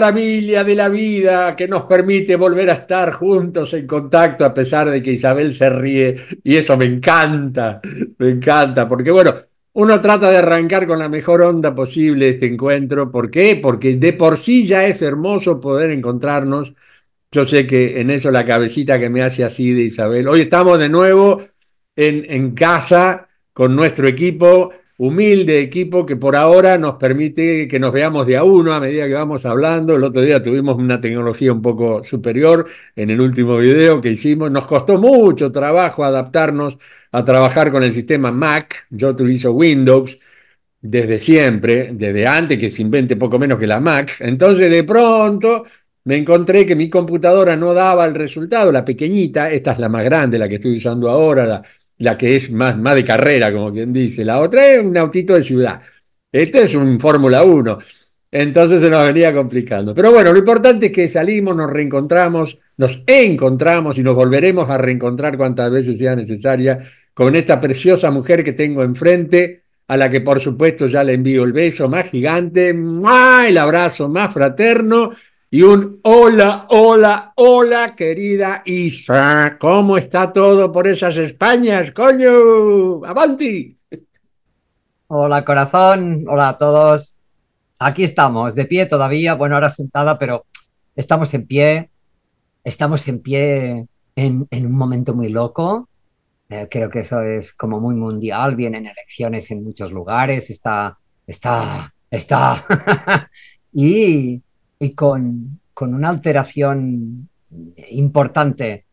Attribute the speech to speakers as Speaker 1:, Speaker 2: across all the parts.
Speaker 1: maravilla de la vida que nos permite volver a estar juntos en contacto a pesar de que Isabel se ríe y eso me encanta, me encanta, porque bueno, uno trata de arrancar con la mejor onda posible este encuentro, ¿por qué? Porque de por sí ya es hermoso poder encontrarnos. Yo sé que en eso la cabecita que me hace así de Isabel. Hoy estamos de nuevo en, en casa con nuestro equipo humilde equipo que por ahora nos permite que nos veamos de a uno a medida que vamos hablando. El otro día tuvimos una tecnología un poco superior en el último video que hicimos. Nos costó mucho trabajo adaptarnos a trabajar con el sistema Mac. Yo utilizo Windows desde siempre, desde antes que se invente poco menos que la Mac. Entonces de pronto me encontré que mi computadora no daba el resultado, la pequeñita, esta es la más grande, la que estoy usando ahora, la la que es más, más de carrera, como quien dice. La otra es un autito de ciudad. Este es un Fórmula 1. Entonces se nos venía complicando. Pero bueno, lo importante es que salimos, nos reencontramos, nos encontramos y nos volveremos a reencontrar cuantas veces sea necesaria con esta preciosa mujer que tengo enfrente, a la que por supuesto ya le envío el beso más gigante, el abrazo más fraterno y un hola, hola, hola, querida Isa. ¿Cómo está todo por esas Españas, coño? ¡Avanti! Hola, corazón. Hola a
Speaker 2: todos. Aquí estamos, de pie todavía. Bueno, ahora sentada, pero estamos en pie. Estamos en pie en, un momento muy loco. Eh, creo que eso es como muy mundial. Vienen elecciones en muchos lugares. Está, está, está. y y con, una alteración importante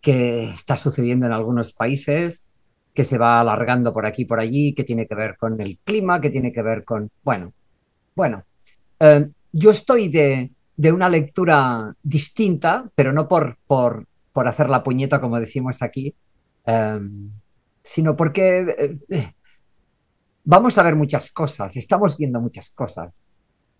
Speaker 2: que está sucediendo en algunos países, que se va alargando por aquí y por allí, que tiene que ver con el clima, que tiene que ver con... Bueno, bueno, eh, yo estoy de, una lectura distinta, pero no por, hacer la puñeta, como decimos aquí, eh, sino porque eh, vamos a ver muchas cosas, estamos viendo muchas cosas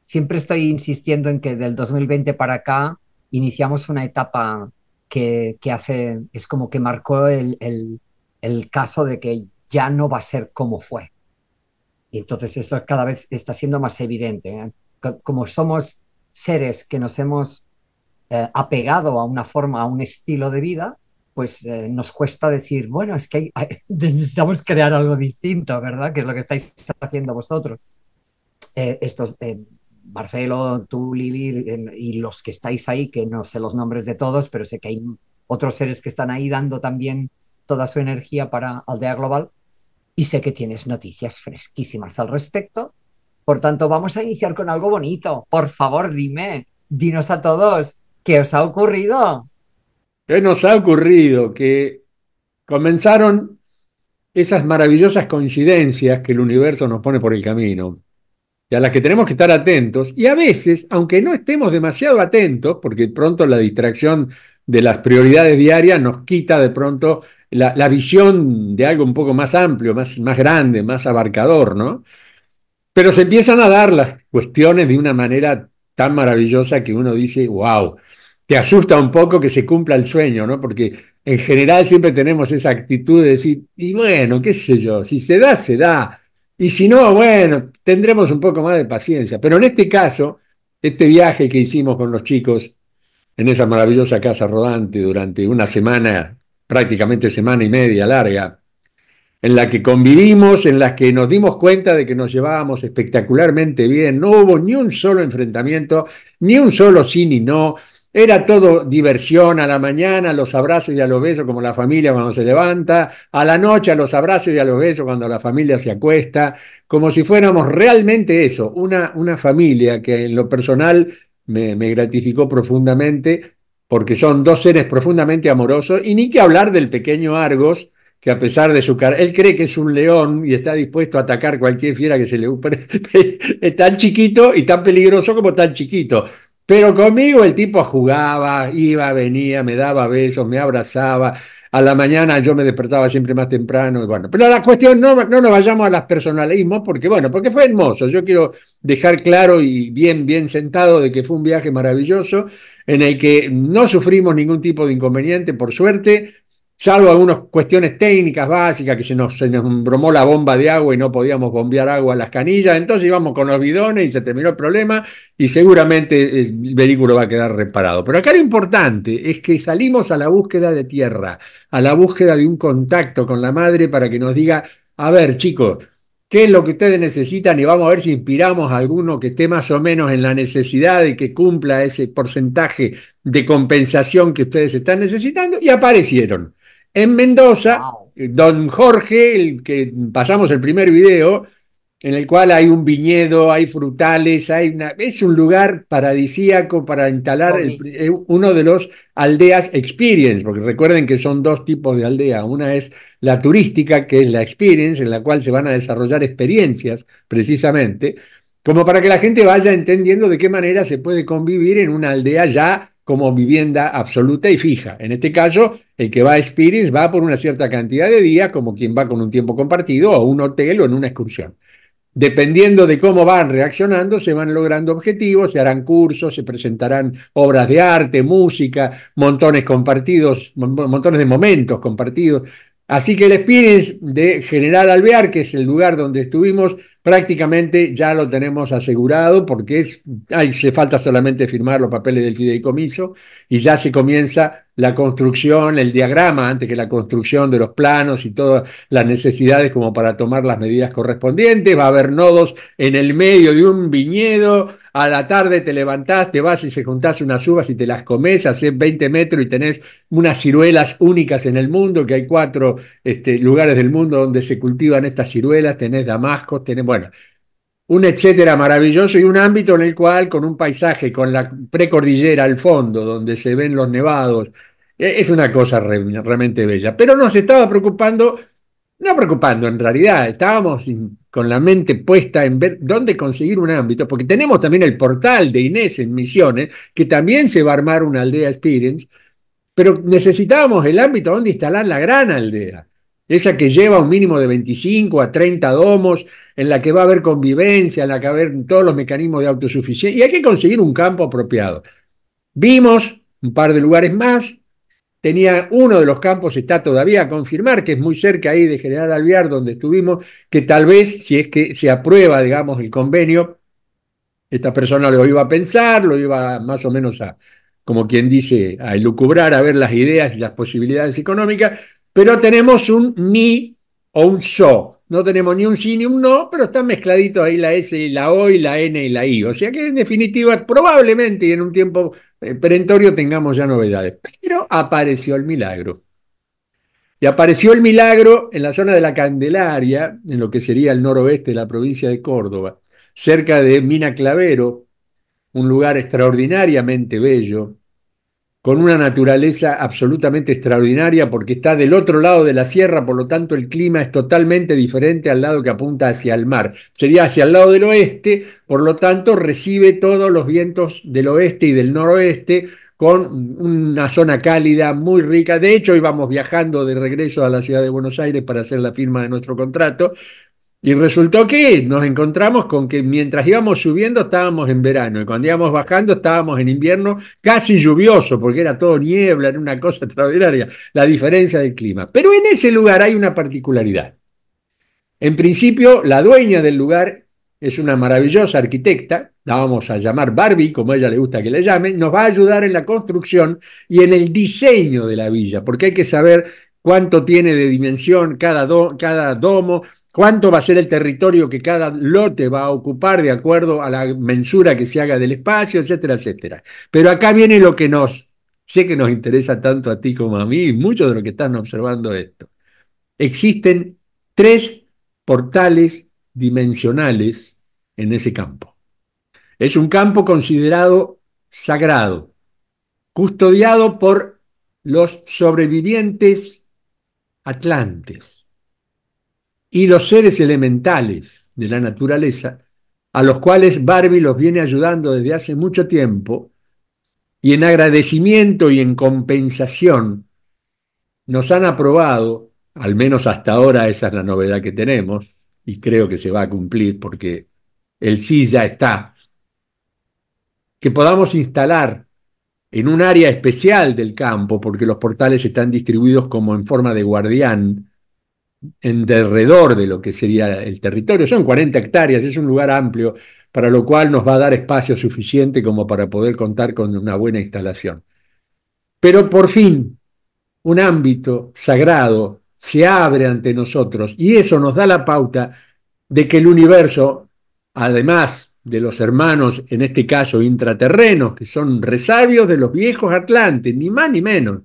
Speaker 2: siempre estoy insistiendo en que del 2020 para acá iniciamos una etapa que, hace, es como que marcó el, caso de que ya no va a ser como fue. Y entonces esto cada vez está siendo más evidente. ¿eh? Como somos seres que nos hemos eh, apegado a una forma, a un estilo de vida, pues eh, nos cuesta decir, bueno, es que necesitamos crear algo distinto, ¿verdad? Que es lo que estáis haciendo vosotros. estos, Marcelo, tú, Lili, y los que estáis ahí, que no sé los nombres de todos, pero sé que hay otros seres que están ahí dando también toda su energía para Aldea Global. Y sé que tienes noticias fresquísimas al respecto. Por tanto, vamos a iniciar con algo bonito. Por favor, dime, dinos a todos, ¿qué
Speaker 1: os ha ocurrido? ¿Qué nos ha ocurrido? Que comenzaron esas maravillosas coincidencias que el universo nos pone por el camino a las que tenemos que estar atentos. Y a veces, aunque no estemos demasiado atentos, porque pronto la distracción de las prioridades diarias nos quita de pronto la, visión de algo un poco más amplio, más, más grande, más abarcador, ¿no? Pero se empiezan a dar las cuestiones de una manera tan maravillosa que uno dice, wow, te asusta un poco que se cumpla el sueño, ¿no? Porque en general siempre tenemos esa actitud de decir, y bueno, qué sé yo, si se da, se da, y si no, bueno, tendremos un poco más de paciencia. Pero en este caso, este viaje que hicimos con los chicos en esa maravillosa casa rodante durante una semana, prácticamente semana y media larga, en la que convivimos, en la que nos dimos cuenta de que nos llevábamos espectacularmente bien, no hubo ni un solo enfrentamiento, ni un solo sí ni no, era todo diversión a la mañana, los abrazos y a los besos como la familia cuando se levanta, a la noche a los abrazos y a los besos cuando la familia se acuesta, como si fuéramos realmente eso, una, una familia que en lo personal me, me gratificó profundamente porque son dos seres profundamente amorosos y ni que hablar del pequeño Argos, que a pesar de su cara, él cree que es un león y está dispuesto a atacar cualquier fiera que se le... es tan chiquito y tan peligroso como tan chiquito. Pero conmigo el tipo jugaba, iba, venía, me daba besos, me abrazaba. A la mañana yo me despertaba siempre más temprano. Y bueno, pero la cuestión no, no nos vayamos a las personalismos, porque bueno, porque fue hermoso. Yo quiero dejar claro y bien, bien sentado de que fue un viaje maravilloso en el que no sufrimos ningún tipo de inconveniente, por suerte salvo algunas cuestiones técnicas básicas, que se nos, se nos bromó la bomba de agua y no podíamos bombear agua a las canillas, entonces íbamos con los bidones y se terminó el problema y seguramente el vehículo va a quedar reparado. Pero acá lo importante es que salimos a la búsqueda de tierra, a la búsqueda de un contacto con la madre para que nos diga, a ver chicos, qué es lo que ustedes necesitan y vamos a ver si inspiramos a alguno que esté más o menos en la necesidad de que cumpla ese porcentaje de compensación que ustedes están necesitando y aparecieron en Mendoza, don Jorge, el que pasamos el primer video, en el cual hay un viñedo, hay frutales, hay una, es un lugar paradisíaco para instalar eh, uno de los aldeas experience, porque recuerden que son dos tipos de aldea, una es la turística, que es la experience, en la cual se van a desarrollar experiencias precisamente, como para que la gente vaya entendiendo de qué manera se puede convivir en una aldea ya como vivienda absoluta y fija. En este caso, el que va a Spirits va por una cierta cantidad de días, como quien va con un tiempo compartido, o un hotel o en una excursión. Dependiendo de cómo van reaccionando, se van logrando objetivos, se harán cursos, se presentarán obras de arte, música, montones compartidos, montones de momentos compartidos. Así que el Spirits de General Alvear, que es el lugar donde estuvimos, prácticamente ya lo tenemos asegurado porque es, ahí se falta solamente firmar los papeles del fideicomiso y ya se comienza la construcción, el diagrama, antes que la construcción de los planos y todas las necesidades como para tomar las medidas correspondientes. Va a haber nodos en el medio de un viñedo. A la tarde te levantás, te vas y se juntás unas uvas y te las comes, haces 20 metros y tenés unas ciruelas únicas en el mundo, que hay cuatro este, lugares del mundo donde se cultivan estas ciruelas, tenés damascos, tenemos bueno, un etcétera maravilloso y un ámbito en el cual, con un paisaje, con la precordillera al fondo, donde se ven los nevados, e-, es una cosa realmente bella. Pero nos estaba preocupando, no preocupando en realidad, estábamos con la mente puesta en ver dónde conseguir un ámbito, porque tenemos también el portal de Inés en Misiones, que también se va a armar una aldea experience, pero necesitábamos el ámbito donde instalar la gran aldea esa que lleva un mínimo de 25 a 30 domos, en la que va a haber convivencia, en la que va a haber todos los mecanismos de autosuficiencia, y hay que conseguir un campo apropiado. Vimos un par de lugares más, tenía uno de los campos, está todavía a confirmar, que es muy cerca ahí de General Alviar, donde estuvimos, que tal vez, si es que se aprueba, digamos, el convenio, esta persona lo iba a pensar, lo iba más o menos a, como quien dice, a elucubrar, a ver las ideas y las posibilidades económicas, pero tenemos un ni o un so. No tenemos ni un sí ni un no, pero están mezcladitos ahí la S y la O y la N y la I. O sea que en definitiva, probablemente y en un tiempo eh, perentorio tengamos ya novedades. Pero apareció el milagro. Y apareció el milagro en la zona de la Candelaria, en lo que sería el noroeste de la provincia de Córdoba, cerca de Mina Clavero, un lugar extraordinariamente bello, con una naturaleza absolutamente extraordinaria porque está del otro lado de la sierra, por lo tanto el clima es totalmente diferente al lado que apunta hacia el mar. Sería hacia el lado del oeste, por lo tanto recibe todos los vientos del oeste y del noroeste con una zona cálida muy rica. De hecho, íbamos viajando de regreso a la ciudad de Buenos Aires para hacer la firma de nuestro contrato y resultó que nos encontramos con que mientras íbamos subiendo estábamos en verano y cuando íbamos bajando estábamos en invierno casi lluvioso porque era todo niebla, era una cosa extraordinaria, la diferencia del clima. Pero en ese lugar hay una particularidad. En principio, la dueña del lugar es una maravillosa arquitecta, la vamos a llamar Barbie, como ella le gusta que le llame, nos va a ayudar en la construcción y en el diseño de la villa, porque hay que saber cuánto tiene de dimensión cada, cada domo, cuánto va a ser el territorio que cada lote va a ocupar de acuerdo a la mensura que se haga del espacio, etcétera, etcétera. Pero acá viene lo que nos, sé que nos interesa tanto a ti como a mí, y muchos de los que están observando esto. Existen tres portales dimensionales en ese campo. Es un campo considerado sagrado, custodiado por los sobrevivientes atlantes y los seres elementales de la naturaleza, a los cuales Barbie los viene ayudando desde hace mucho tiempo, y en agradecimiento y en compensación nos han aprobado, al menos hasta ahora esa es la novedad que tenemos, y creo que se va a cumplir porque el sí ya está, que podamos instalar en un área especial del campo, porque los portales están distribuidos como en forma de guardián, en derredor de lo que sería el territorio. Son 40 hectáreas, es un lugar amplio, para lo cual nos va a dar espacio suficiente como para poder contar con una buena instalación. Pero por fin, un ámbito sagrado se abre ante nosotros y eso nos da la pauta de que el universo, además de los hermanos, en este caso intraterrenos, que son resabios de los viejos atlantes, ni más ni menos,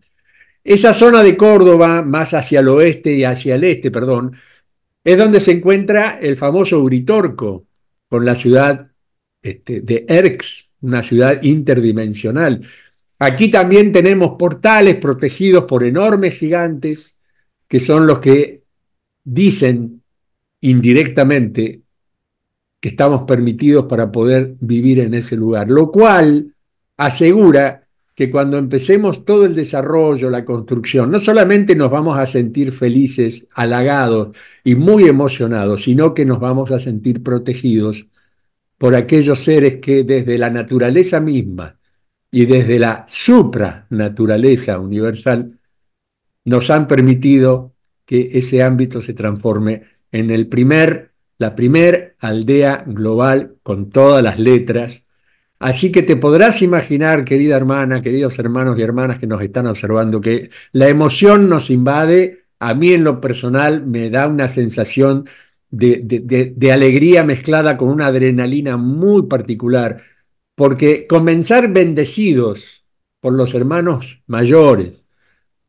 Speaker 1: esa zona de Córdoba, más hacia el oeste y hacia el este, perdón, es donde se encuentra el famoso Uritorco, con la ciudad este, de Erx, una ciudad interdimensional. Aquí también tenemos portales protegidos por enormes gigantes, que son los que dicen indirectamente que estamos permitidos para poder vivir en ese lugar, lo cual asegura que cuando empecemos todo el desarrollo, la construcción, no solamente nos vamos a sentir felices, halagados y muy emocionados, sino que nos vamos a sentir protegidos por aquellos seres que desde la naturaleza misma y desde la supranaturaleza universal nos han permitido que ese ámbito se transforme en el primer, la primera aldea global con todas las letras Así que te podrás imaginar, querida hermana, queridos hermanos y hermanas que nos están observando, que la emoción nos invade. A mí en lo personal me da una sensación de, alegría mezclada con una adrenalina muy particular, porque comenzar bendecidos por los hermanos mayores,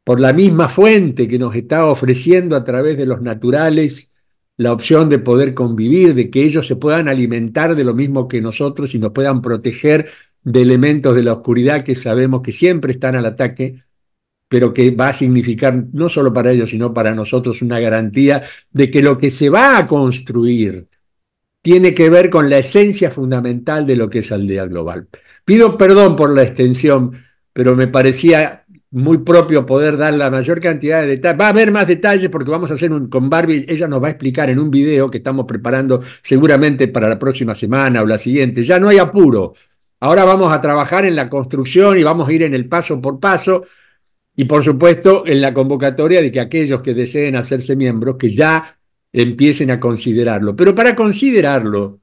Speaker 1: por la misma fuente que nos está ofreciendo a través de los naturales, la opción de poder convivir, de que ellos se puedan alimentar de lo mismo que nosotros y nos puedan proteger de elementos de la oscuridad que sabemos que siempre están al ataque, pero que va a significar no solo para ellos, sino para nosotros una garantía de que lo que se va a construir tiene que ver con la esencia fundamental de lo que es Aldea Global. Pido perdón por la extensión, pero me parecía muy propio poder dar la mayor cantidad de detalles. Va a haber más detalles porque vamos a hacer un con Barbie, ella nos va a explicar en un video que estamos preparando seguramente para la próxima semana o la siguiente. Ya no hay apuro. Ahora vamos a trabajar en la construcción y vamos a ir en el paso por paso y por supuesto en la convocatoria de que aquellos que deseen hacerse miembros que ya empiecen a considerarlo. Pero para considerarlo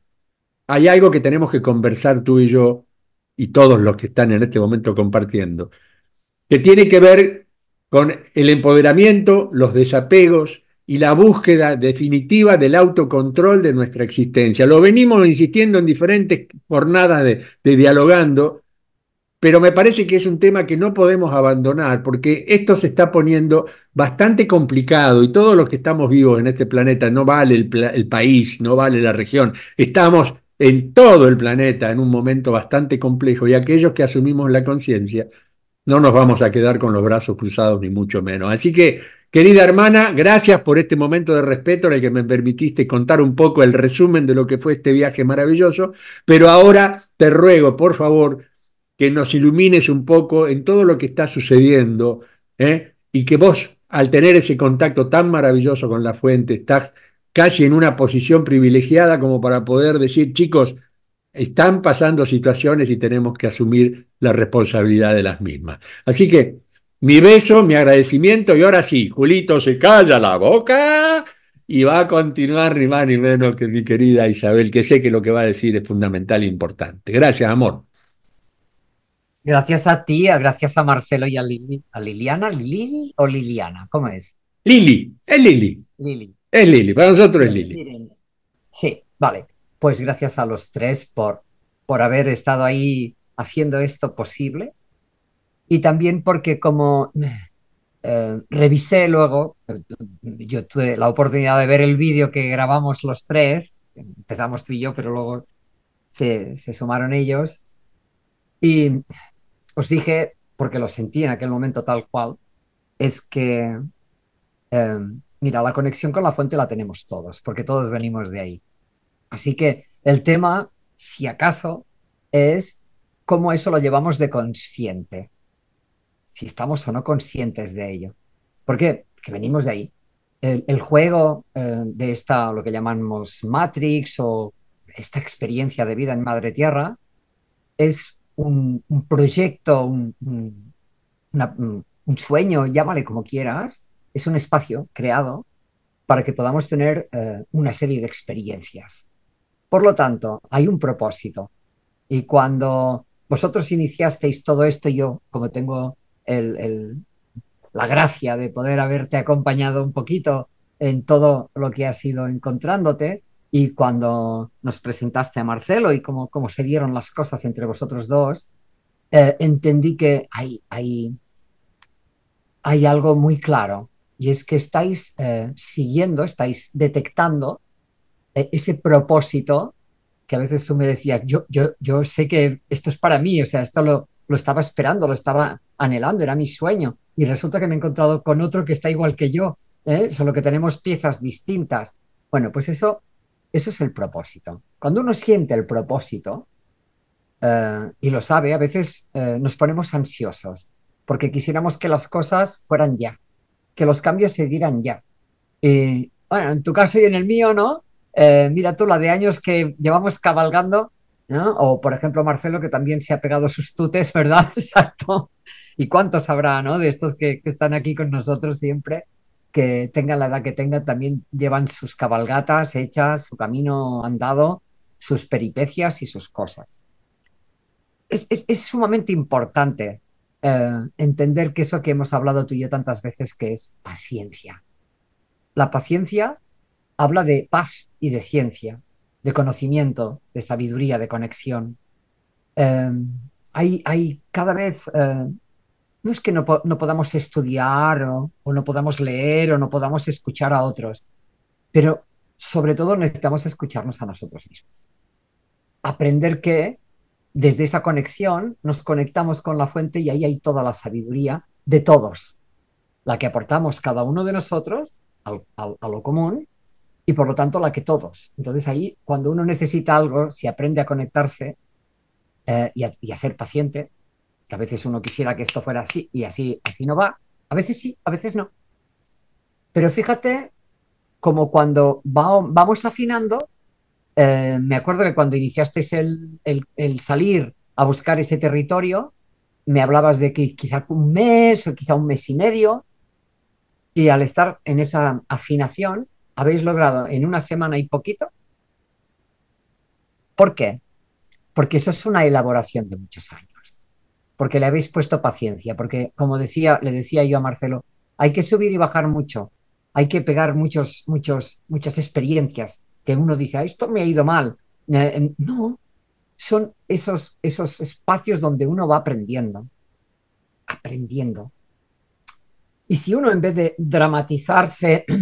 Speaker 1: hay algo que tenemos que conversar tú y yo y todos los que están en este momento compartiendo que tiene que ver con el empoderamiento, los desapegos y la búsqueda definitiva del autocontrol de nuestra existencia. Lo venimos insistiendo en diferentes jornadas de, dialogando, pero me parece que es un tema que no podemos abandonar porque esto se está poniendo bastante complicado y todos los que estamos vivos en este planeta, no vale el, el país, no vale la región, estamos en todo el planeta en un momento bastante complejo y aquellos que asumimos la conciencia no nos vamos a quedar con los brazos cruzados, ni mucho menos. Así que, querida hermana, gracias por este momento de respeto en el que me permitiste contar un poco el resumen de lo que fue este viaje maravilloso, pero ahora te ruego, por favor, que nos ilumines un poco en todo lo que está sucediendo ¿eh? y que vos, al tener ese contacto tan maravilloso con la fuente, estás casi en una posición privilegiada como para poder decir, chicos, están pasando situaciones y tenemos que asumir la responsabilidad de las mismas. Así que mi beso, mi agradecimiento y ahora sí, Julito se calla la boca y va a continuar ni más ni menos que mi querida Isabel, que sé que lo que va a decir es fundamental e importante. Gracias, amor.
Speaker 2: Gracias a ti, gracias a Marcelo y a, Lili, a Liliana, Lili o Liliana, ¿cómo es?
Speaker 1: Lili, es Lili. Lili. Es Lili, para nosotros es Lili.
Speaker 2: Sí, vale pues gracias a los tres por, por haber estado ahí haciendo esto posible. Y también porque como eh, revisé luego, yo tuve la oportunidad de ver el vídeo que grabamos los tres, empezamos tú y yo, pero luego se, sumaron ellos, y os dije, porque lo sentí en aquel momento tal cual, es que, eh, mira, la conexión con la fuente la tenemos todos, porque todos venimos de ahí. Así que el tema, si acaso, es cómo eso lo llevamos de consciente, si estamos o no conscientes de ello. Porque que venimos de ahí. El, juego eh, de esta, lo que llamamos Matrix o esta experiencia de vida en Madre Tierra, es un, proyecto, un, sueño, llámale como quieras, es un espacio creado para que podamos tener eh, una serie de experiencias por lo tanto, hay un propósito. Y cuando vosotros iniciasteis todo esto, yo, como tengo la gracia de poder haberte acompañado un poquito en todo lo que has ido encontrándote, y cuando nos presentaste a Marcelo y cómo, cómo se dieron las cosas entre vosotros dos, eh, entendí que hay, hay, hay algo muy claro, y es que estáis eh, siguiendo, estáis detectando eh, ese propósito que a veces tú me decías, yo, yo, yo sé que esto es para mí, o sea, esto lo, estaba esperando, lo estaba anhelando, era mi sueño. Y resulta que me he encontrado con otro que está igual que yo, ¿eh? solo que tenemos piezas distintas. Bueno, pues eso, eso es el propósito. Cuando uno siente el propósito eh, y lo sabe, a veces nos ponemos ansiosos porque quisiéramos que las cosas fueran ya, que los cambios se dieran ya. bueno, en tu caso y en el mío, ¿no? Eh, mira tú la de años que llevamos cabalgando, O por ejemplo Marcelo que también se ha pegado sus tutes, ¿verdad? Exacto. ¿Y cuántos habrá, ¿no? De estos que, están aquí con nosotros siempre, que tengan la edad que tengan, también llevan sus cabalgatas hechas, su camino andado, sus peripecias y sus cosas. Es, sumamente importante eh, entender que eso que hemos hablado tú y yo tantas veces, que es paciencia. La paciencia habla de paz y de ciencia, de conocimiento, de sabiduría, de conexión. Em, hay, cada vez, eh, no es que no, podamos estudiar o, no podamos leer o no podamos escuchar a otros, pero sobre todo necesitamos escucharnos a nosotros mismos. Aprender que desde esa conexión nos conectamos con la fuente y ahí hay toda la sabiduría de todos, la que aportamos cada uno de nosotros a lo común y por lo tanto la que todos. Entonces ahí, cuando uno necesita algo, si aprende a conectarse eh, y, a, ser paciente, que a veces uno quisiera que esto fuera así y así, así no va, a veces sí, a veces no. Pero fíjate como cuando vamos afinando, eh, me acuerdo que cuando iniciasteis el, el, el salir a buscar ese territorio, me hablabas de que quizá un mes o quizá un mes y medio, y al estar en esa afinación, habéis logrado en una semana y poquito. ¿Por qué? Porque eso es una elaboración de muchos años, porque le habéis puesto paciencia, porque como decía, le decía yo a Marcelo, hay que subir y bajar mucho, hay que pegar muchos, muchos, muchas experiencias que uno dice, ah, esto me ha ido mal. Eh, eh, no, son esos, esos espacios donde uno va aprendiendo, aprendiendo. Y si uno en vez de dramatizarse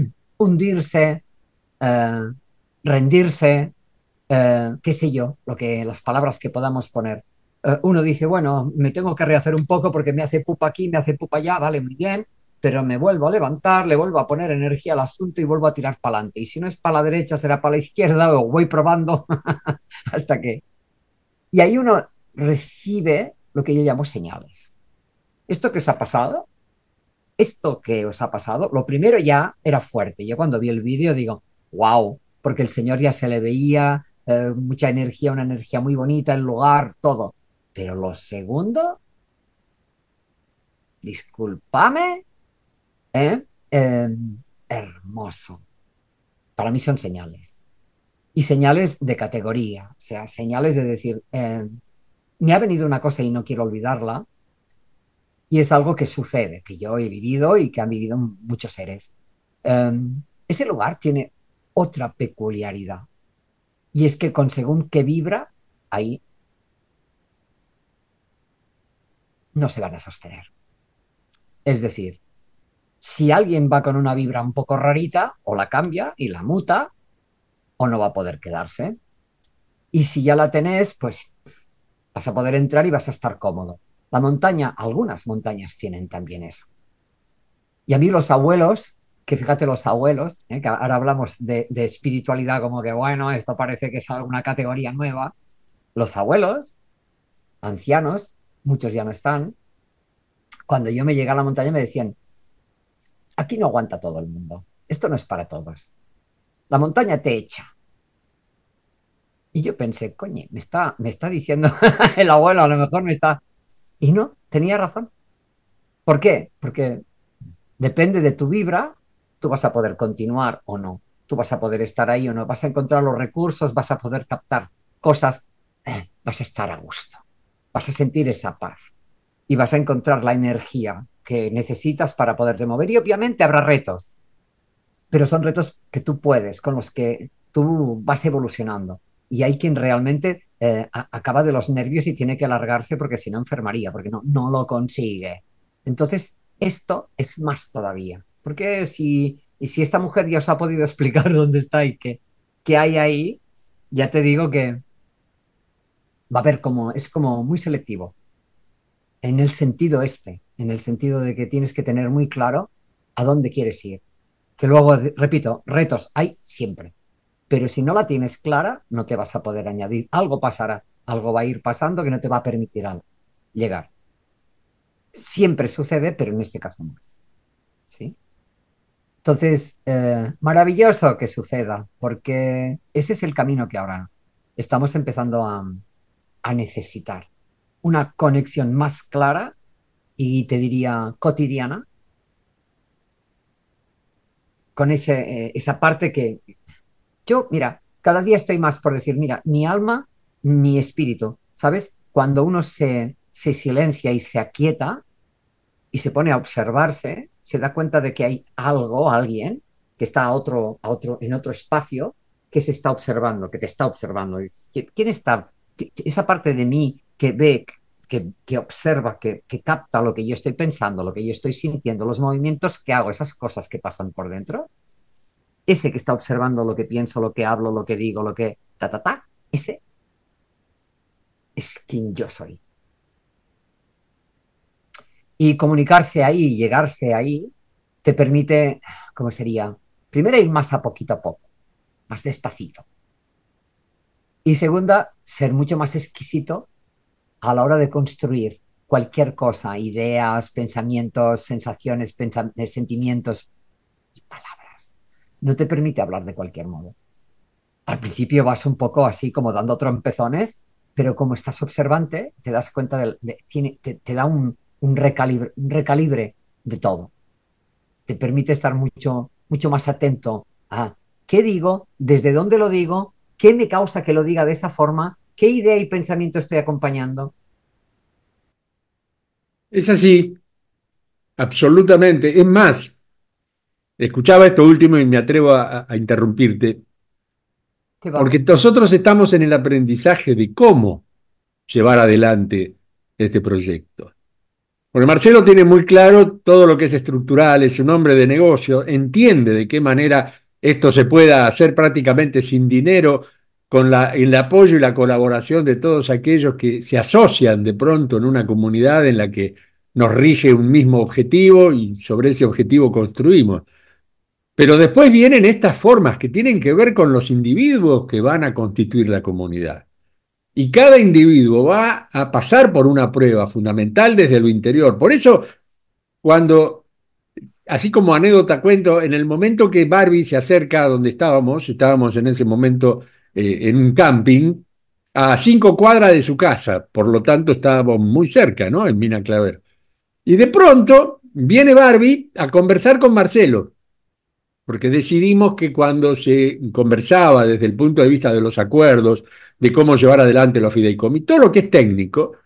Speaker 2: hundirse, eh, rendirse, eh, qué sé yo, lo que las palabras que podamos poner. Eh, uno dice, bueno, me tengo que rehacer un poco porque me hace pupa aquí, me hace pupa allá, vale, muy bien, pero me vuelvo a levantar, le vuelvo a poner energía al asunto y vuelvo a tirar para adelante. Y si no es para la derecha, será para la izquierda o voy probando hasta que... Y ahí uno recibe lo que yo llamo señales. Esto que se ha pasado esto que os ha pasado, lo primero ya era fuerte. Yo cuando vi el vídeo digo, wow, porque el señor ya se le veía eh, mucha energía, una energía muy bonita, el lugar, todo. Pero lo segundo, discúlpame, ¿eh? em, hermoso. Para mí son señales. Y señales de categoría, o sea, señales de decir, em, me ha venido una cosa y no quiero olvidarla, y es algo que sucede, que yo he vivido y que han vivido muchos seres. Em, ese lugar tiene otra peculiaridad y es que con según qué vibra, ahí no se van a sostener. Es decir, si alguien va con una vibra un poco rarita, o la cambia y la muta, o no va a poder quedarse. Y si ya la tenés, pues vas a poder entrar y vas a estar cómodo. La montaña, algunas montañas tienen también eso. Y a mí los abuelos, que fíjate los abuelos, ¿eh? que ahora hablamos de, espiritualidad como que, bueno, esto parece que es alguna categoría nueva, los abuelos, ancianos, muchos ya no están, cuando yo me llegué a la montaña me decían, aquí no aguanta todo el mundo, esto no es para todos, la montaña te echa. Y yo pensé, coño, me está, me está diciendo el abuelo, a lo mejor me está y no, tenía razón. ¿Por qué? Porque depende de tu vibra, tú vas a poder continuar o no, tú vas a poder estar ahí o no, vas a encontrar los recursos, vas a poder captar cosas, eh, vas a estar a gusto, vas a sentir esa paz y vas a encontrar la energía que necesitas para poder poderte mover. Y obviamente habrá retos, pero son retos que tú puedes, con los que tú vas evolucionando. Y hay quien realmente eh, acaba de los nervios y tiene que alargarse porque si no enfermaría, porque no, no lo consigue. Entonces, esto es más todavía, porque si, y si esta mujer ya os ha podido explicar dónde está y qué, hay ahí, ya te digo que va a ver como, es como muy selectivo, en el sentido este, en el sentido de que tienes que tener muy claro a dónde quieres ir. Que luego, repito, retos hay siempre, pero si no la tienes clara, no te vas a poder añadir. Algo pasará, algo va a ir pasando que no te va a permitir llegar. Siempre sucede, pero en este caso más. ¿Sí? Entonces, eh, maravilloso que suceda, porque ese es el camino que ahora estamos empezando a, necesitar. Una conexión más clara y te diría cotidiana con ese, eh, esa parte que, yo, mira, cada día estoy más por decir, mira, ni alma ni espíritu, ¿sabes? Cuando uno se, silencia y se aquieta y se pone a observarse, se da cuenta de que hay algo, alguien, que está otro, a otro, en otro espacio, que se está observando, que te está observando. ¿Quién está? Esa parte de mí que ve, que, observa, que, que, capta lo que yo estoy pensando, lo que yo estoy sintiendo, los movimientos que hago, esas cosas que pasan por dentro, ese que está observando lo que pienso, lo que hablo, lo que digo, lo que ta ta ese es quien yo soy. Y comunicarse ahí, llegarse ahí, te permite, ¿cómo sería? Primero ir más a poquito a poco, más despacito. Y segunda, ser mucho más exquisito a la hora de construir cualquier cosa, ideas, pensamientos, sensaciones, sentimientos, no te permite hablar de cualquier modo. Al principio vas un poco así como dando trompezones, pero como estás observante, te das cuenta de, te, da un, recalibre, de todo. Te permite estar mucho, mucho más atento a qué digo, desde dónde lo digo, qué me causa que lo diga de esa forma, qué idea y pensamiento estoy acompañando.
Speaker 1: Es así, absolutamente. Es más, Escuchaba esto último y me atrevo a, interrumpirte. Porque nosotros estamos en el aprendizaje de cómo llevar adelante este proyecto. Porque Marcelo tiene muy claro todo lo que es estructural, es un hombre de negocio, entiende de qué manera esto se pueda hacer prácticamente sin dinero, con la, el apoyo y la colaboración de todos aquellos que se asocian de pronto en una comunidad en la que nos rige un mismo objetivo y sobre ese objetivo construimos. Pero después vienen estas formas que tienen que ver con los individuos que van a constituir la comunidad. Y cada individuo va a pasar por una prueba fundamental desde lo interior. Por eso, cuando, así como anécdota cuento, en el momento que Barbie se acerca a donde estábamos, estábamos en ese momento eh, en un camping, a cinco cuadras de su casa, por lo tanto estábamos muy cerca, ¿no? En Mina Claver. Y de pronto viene Barbie a conversar con Marcelo porque decidimos que cuando se conversaba desde el punto de vista de los acuerdos, de cómo llevar adelante los fideicomisos, todo lo que es técnico,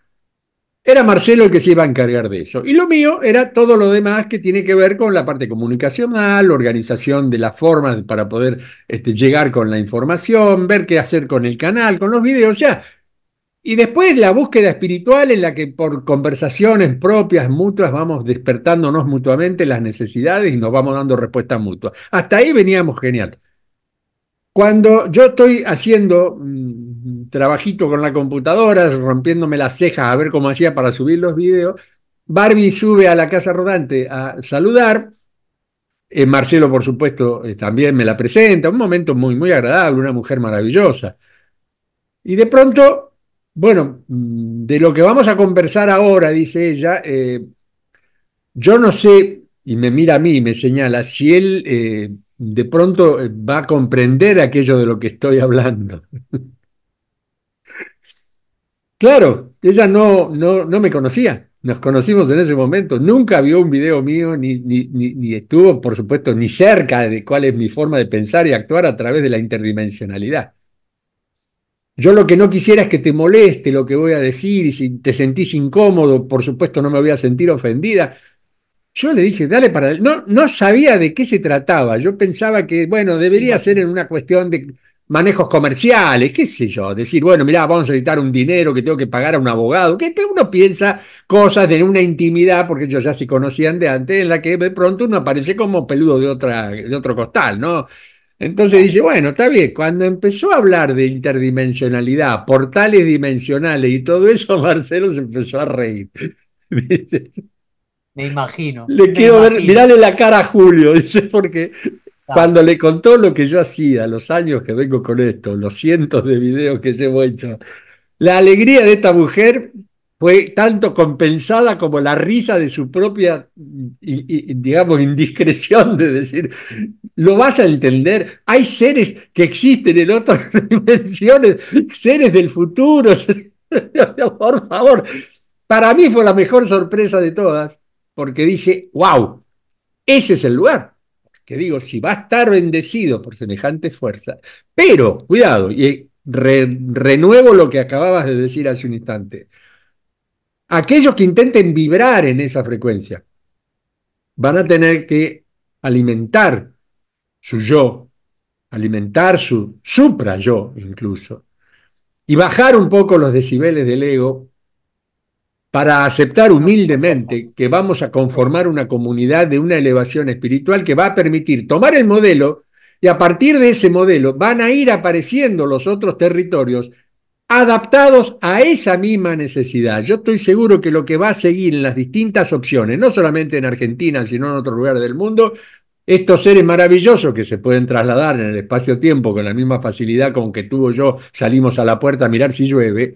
Speaker 1: era Marcelo el que se iba a encargar de eso. Y lo mío era todo lo demás que tiene que ver con la parte comunicacional, organización de las formas para poder este, llegar con la información, ver qué hacer con el canal, con los videos, ya, y después la búsqueda espiritual en la que por conversaciones propias, mutuas, vamos despertándonos mutuamente las necesidades y nos vamos dando respuestas mutuas. Hasta ahí veníamos genial. Cuando yo estoy haciendo mm, trabajito con la computadora, rompiéndome las cejas a ver cómo hacía para subir los videos, Barbie sube a la casa rodante a saludar. Eh, Marcelo, por supuesto, eh, también me la presenta. Un momento muy, muy agradable, una mujer maravillosa. Y de pronto bueno, mm, de lo que vamos a conversar ahora, dice ella, eh, yo no sé, y me mira a mí y me señala, si él eh, de pronto eh, va a comprender aquello de lo que estoy hablando. claro, ella no, no, me conocía, nos conocimos en ese momento, nunca vio un video mío, ni, ni estuvo, por supuesto, ni cerca de cuál es mi forma de pensar y actuar a través de la interdimensionalidad. Yo lo que no quisiera es que te moleste lo que voy a decir y si te sentís incómodo, por supuesto no me voy a sentir ofendida. Yo le dije, dale para No, no sabía de qué se trataba. Yo pensaba que, bueno, debería ser en una cuestión de manejos comerciales, qué sé yo. Decir, bueno, mirá, vamos a necesitar un dinero que tengo que pagar a un abogado. Que uno piensa cosas de una intimidad, porque ellos ya se conocían de antes, en la que de pronto uno aparece como peludo de, otra, de otro costal, ¿no? Entonces dice, bueno, está bien, cuando empezó a hablar de interdimensionalidad, portales dimensionales y todo eso, Marcelo se empezó a reír. Me
Speaker 2: imagino. Le quiero ver, mirale
Speaker 1: la cara a Julio, dice, porque cuando le contó lo que yo hacía, los años que vengo con esto, los cientos de videos que llevo hecho, la alegría de esta mujer fue tanto compensada como la risa de su propia, digamos, indiscreción de decir, lo vas a entender, hay seres que existen en otras dimensiones, seres del futuro, por favor. Para mí fue la mejor sorpresa de todas, porque dice, wow, ese es el lugar. Que digo, si va a estar bendecido por semejante fuerza, pero cuidado, y renuevo lo que acababas de decir hace un instante aquellos que intenten vibrar en esa frecuencia van a tener que alimentar su yo, alimentar su supra yo incluso, y bajar un poco los decibeles del ego para aceptar humildemente que vamos a conformar una comunidad de una elevación espiritual que va a permitir tomar el modelo y a partir de ese modelo van a ir apareciendo los otros territorios adaptados a esa misma necesidad. Yo estoy seguro que lo que va a seguir en las distintas opciones, no solamente en Argentina, sino en otro lugar del mundo, estos seres maravillosos que se pueden trasladar en el espacio-tiempo con la misma facilidad con que tú o yo salimos a la puerta a mirar si llueve,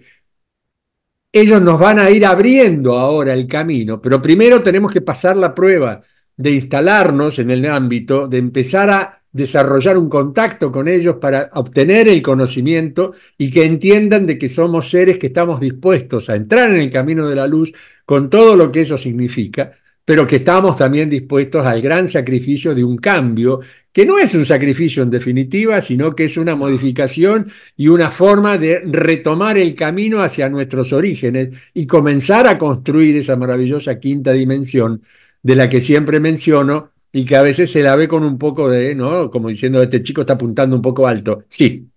Speaker 1: ellos nos van a ir abriendo ahora el camino, pero primero tenemos que pasar la prueba de instalarnos en el ámbito, de empezar a desarrollar un contacto con ellos para obtener el conocimiento y que entiendan de que somos seres que estamos dispuestos a entrar en el camino de la luz con todo lo que eso significa, pero que estamos también dispuestos al gran sacrificio de un cambio, que no es un sacrificio en definitiva, sino que es una modificación y una forma de retomar el camino hacia nuestros orígenes y comenzar a construir esa maravillosa quinta dimensión de la que siempre menciono y que a veces se la ve con un poco de, ¿no? Como diciendo, este chico está apuntando un poco alto. Sí,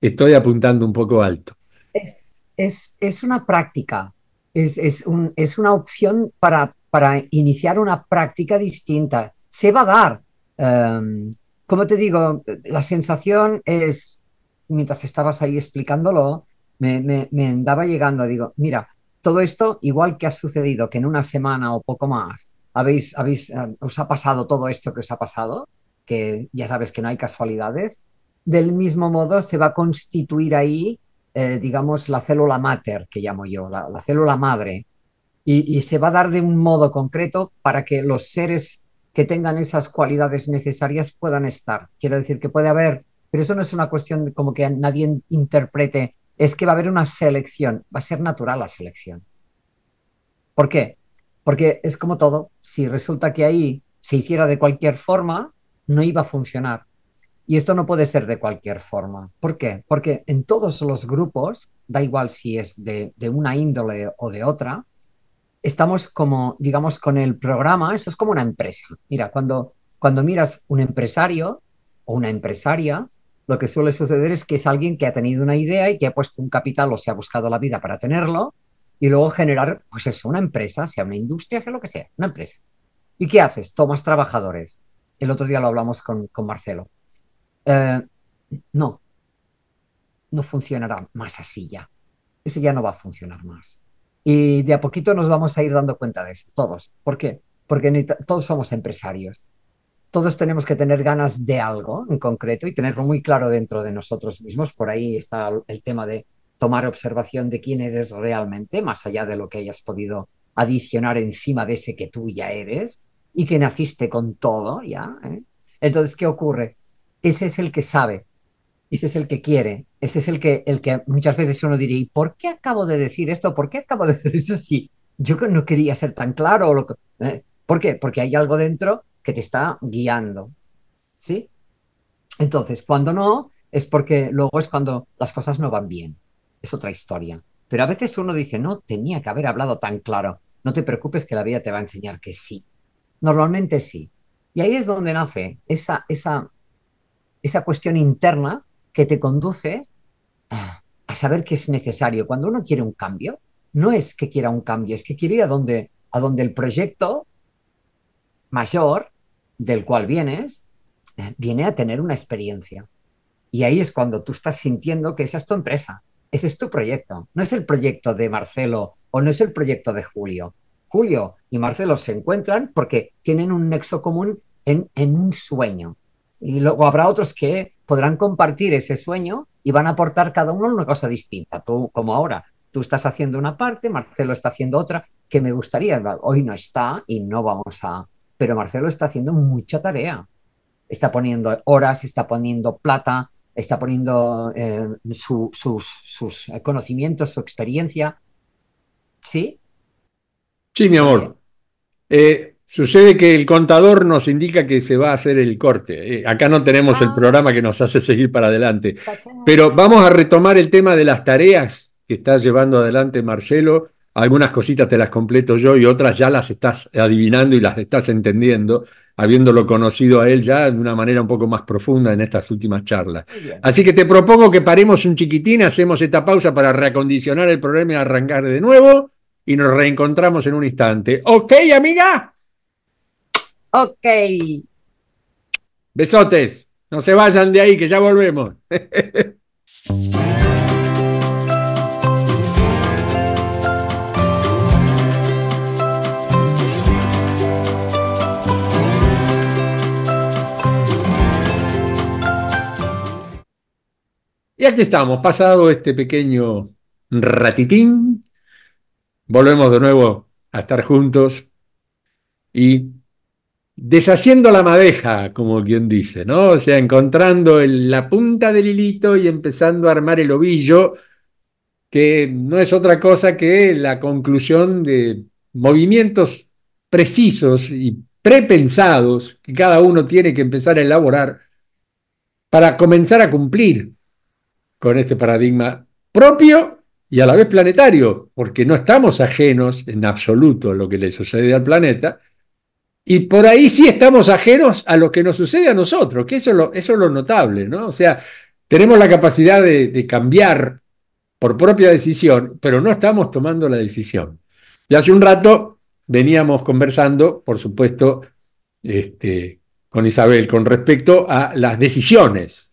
Speaker 1: estoy apuntando un poco alto.
Speaker 2: Es, es, es una práctica, es, es, un, es una opción para, para iniciar una práctica distinta. Se va a dar. Em, como te digo, la sensación es, mientras estabas ahí explicándolo, me, me, me andaba llegando, digo, mira, todo esto, igual que ha sucedido, que en una semana o poco más, habéis, eh, os ha pasado todo esto que os ha pasado, que ya sabes que no hay casualidades, del mismo modo se va a constituir ahí, eh, digamos, la célula mater, que llamo yo, la, célula madre, y, y, se va a dar de un modo concreto para que los seres que tengan esas cualidades necesarias puedan estar. Quiero decir que puede haber, pero eso no es una cuestión como que nadie interprete, es que va a haber una selección, va a ser natural la selección. ¿Por qué? Porque es como todo, si resulta que ahí se hiciera de cualquier forma, no iba a funcionar. Y esto no puede ser de cualquier forma. ¿Por qué? Porque en todos los grupos, da igual si es de, una índole o de otra, estamos como, digamos, con el programa, eso es como una empresa. Mira, cuando, cuando miras un empresario o una empresaria, lo que suele suceder es que es alguien que ha tenido una idea y que ha puesto un capital o se ha buscado la vida para tenerlo y luego generar, pues eso, una empresa, sea una industria, sea lo que sea, una empresa. ¿Y qué haces? Tomas trabajadores. El otro día lo hablamos con, Marcelo. Eh, no, no funcionará más así ya. Eso ya no va a funcionar más. Y de a poquito nos vamos a ir dando cuenta de eso, todos. ¿Por qué? Porque todos somos empresarios. Todos tenemos que tener ganas de algo en concreto y tenerlo muy claro dentro de nosotros mismos. Por ahí está el tema de tomar observación de quién eres realmente, más allá de lo que hayas podido adicionar encima de ese que tú ya eres y que naciste con todo, ¿ya? ¿eh? Entonces, ¿qué ocurre? Ese es el que sabe, ese es el que quiere, ese es el que, el que muchas veces uno diría, ¿y por qué acabo de decir esto? ¿Por qué acabo de decir eso si yo no quería ser tan claro? lo ¿eh? ¿Por qué? Porque hay algo dentro que te está guiando, ¿sí? Entonces, cuando no, es porque luego es cuando las cosas no van bien es otra historia. Pero a veces uno dice, no tenía que haber hablado tan claro. No te preocupes que la vida te va a enseñar que sí. Normalmente sí. Y ahí es donde nace esa, esa, esa cuestión interna que te conduce a saber que es necesario. Cuando uno quiere un cambio, no es que quiera un cambio, es que quiere ir a donde, a donde el proyecto mayor del cual vienes eh, viene a tener una experiencia. Y ahí es cuando tú estás sintiendo que esa es tu empresa, ese es tu proyecto, no es el proyecto de Marcelo o no es el proyecto de Julio. Julio y Marcelo se encuentran porque tienen un nexo común en, un sueño. Y luego habrá otros que podrán compartir ese sueño y van a aportar cada uno una cosa distinta. Tú, como ahora, tú estás haciendo una parte, Marcelo está haciendo otra, que me gustaría, hoy no está y no vamos a... Pero Marcelo está haciendo mucha tarea. Está poniendo horas, está poniendo plata, está poniendo eh, sus, sus, conocimientos, su experiencia.
Speaker 1: ¿Sí? Sí, mi amor. Eh, sucede que el contador nos indica que se va a hacer el corte. Eh, acá no tenemos el ah. programa que nos hace seguir para adelante. Pero vamos a retomar el tema de las tareas que está llevando adelante Marcelo algunas cositas te las completo yo y otras ya las estás adivinando y las estás entendiendo, habiéndolo conocido a él ya de una manera un poco más profunda en estas últimas charlas. Así que te propongo que paremos un chiquitín, hacemos esta pausa para reacondicionar el problema y arrancar de nuevo y nos reencontramos en un instante. ¿Ok, amiga? Ok. Besotes. No se vayan de ahí, que ya volvemos. Y aquí estamos, pasado este pequeño ratitín, volvemos de nuevo a estar juntos y deshaciendo la madeja, como quien dice, ¿no? O sea, encontrando la punta del hilito y empezando a armar el ovillo, que no es otra cosa que la conclusión de movimientos precisos y prepensados que cada uno tiene que empezar a elaborar para comenzar a cumplir con este paradigma propio y a la vez planetario, porque no estamos ajenos en absoluto a lo que le sucede al planeta, y por ahí sí estamos ajenos a lo que nos sucede a nosotros, que eso es lo, es lo notable, ¿no? O sea, tenemos la capacidad de, cambiar por propia decisión, pero no estamos tomando la decisión. Y hace un rato veníamos conversando, por supuesto, este, con Isabel, con respecto a las decisiones,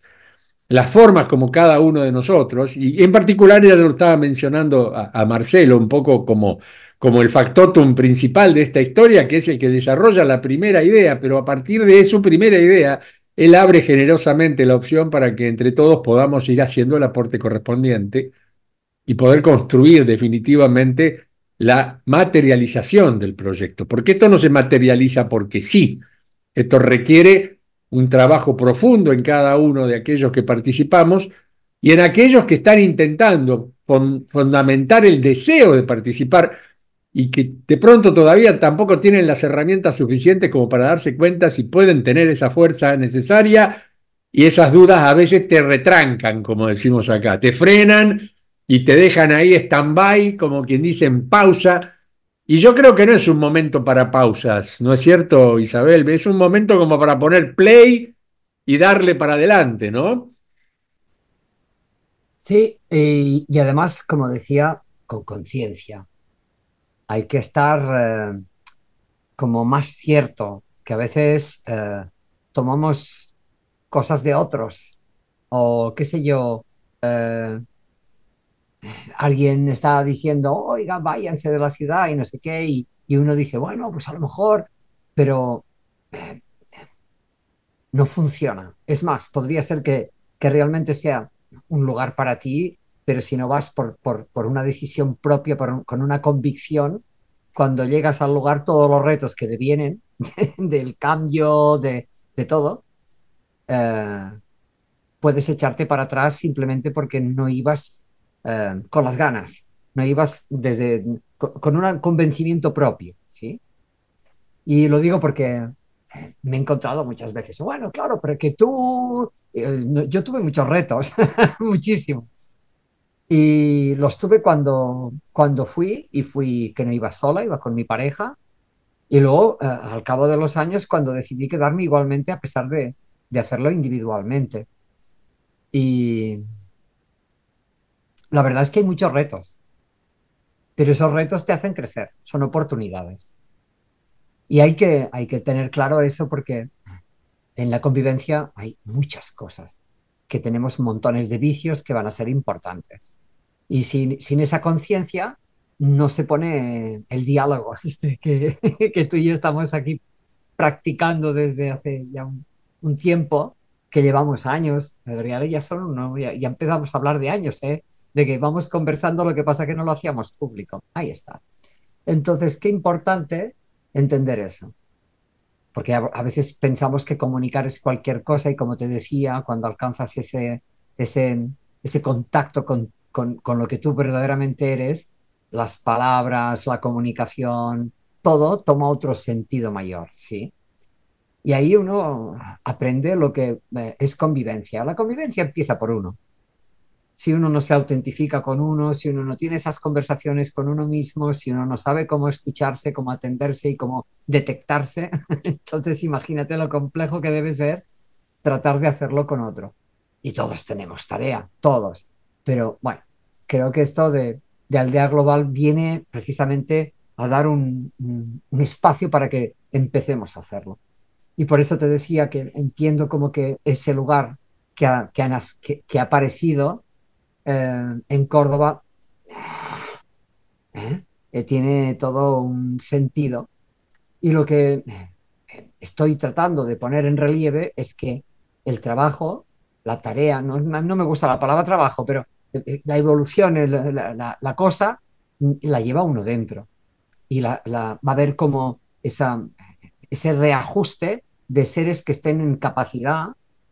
Speaker 1: las formas como cada uno de nosotros, y en particular ya lo estaba mencionando a, Marcelo un poco como, como el factotum principal de esta historia, que es el que desarrolla la primera idea, pero a partir de su primera idea, él abre generosamente la opción para que entre todos podamos ir haciendo el aporte correspondiente y poder construir definitivamente la materialización del proyecto, porque esto no se materializa porque sí, esto requiere un trabajo profundo en cada uno de aquellos que participamos y en aquellos que están intentando fundamentar el deseo de participar y que de pronto todavía tampoco tienen las herramientas suficientes como para darse cuenta si pueden tener esa fuerza necesaria y esas dudas a veces te retrancan, como decimos acá, te frenan y te dejan ahí stand-by, como quien dice en pausa, y yo creo que no es un momento para pausas, ¿no es cierto, Isabel? Es un momento como para poner play y darle para adelante, ¿no?
Speaker 2: Sí, y, además, como decía, con conciencia. Hay que estar eh, como más cierto, que a veces eh, tomamos cosas de otros, o qué sé yo, eh, alguien está diciendo, oiga, váyanse de la ciudad y no sé qué, y, uno dice, bueno, pues a lo mejor, pero eh, no funciona. Es más, podría ser que, que, realmente sea un lugar para ti, pero si no vas por, por, una decisión propia, con una convicción, cuando llegas al lugar, todos los retos que te vienen del cambio, de, todo, eh, puedes echarte para atrás simplemente porque no ibas eh, con las ganas, no ibas desde, con, un convencimiento propio, ¿sí? Y lo digo porque me he encontrado muchas veces, bueno, claro, pero que tú, eh, yo tuve muchos retos, muchísimos. Y los tuve cuando, cuando fui, y fui que no iba sola, iba con mi pareja. Y luego, eh, al cabo de los años, cuando decidí quedarme igualmente, a pesar de, de hacerlo individualmente. Y, la verdad es que hay muchos retos, pero esos retos te hacen crecer, son oportunidades. Y hay que, hay que tener claro eso porque en la convivencia hay muchas cosas, que tenemos montones de vicios que van a ser importantes. Y sin, esa conciencia no se pone el diálogo este que, tú y yo estamos aquí practicando desde hace ya un, tiempo, que llevamos años, ya son, ya, ya empezamos a hablar de años, ¿eh? de que vamos conversando, lo que pasa que no lo hacíamos público. Ahí está. Entonces, qué importante entender eso. Porque a, veces pensamos que comunicar es cualquier cosa y como te decía, cuando alcanzas ese, ese, ese contacto con, con, con lo que tú verdaderamente eres, las palabras, la comunicación, todo toma otro sentido mayor, ¿sí? Y ahí uno aprende lo que eh, es convivencia. La convivencia empieza por uno si uno no se autentifica con uno, si uno no tiene esas conversaciones con uno mismo, si uno no sabe cómo escucharse, cómo atenderse y cómo detectarse, entonces imagínate lo complejo que debe ser tratar de hacerlo con otro. Y todos tenemos tarea, todos. Pero bueno, creo que esto de, de Aldea Global viene precisamente a dar un, espacio para que empecemos a hacerlo. Y por eso te decía que entiendo como que ese lugar que que, ha, que ha aparecido eh, en Córdoba eh, eh, tiene todo un sentido. Y lo que estoy tratando de poner en relieve es que el trabajo, la tarea, no, me gusta la palabra trabajo, pero la evolución, la, cosa, mm, la lleva uno dentro. Y la, va a haber como esa, ese reajuste de seres que estén en capacidad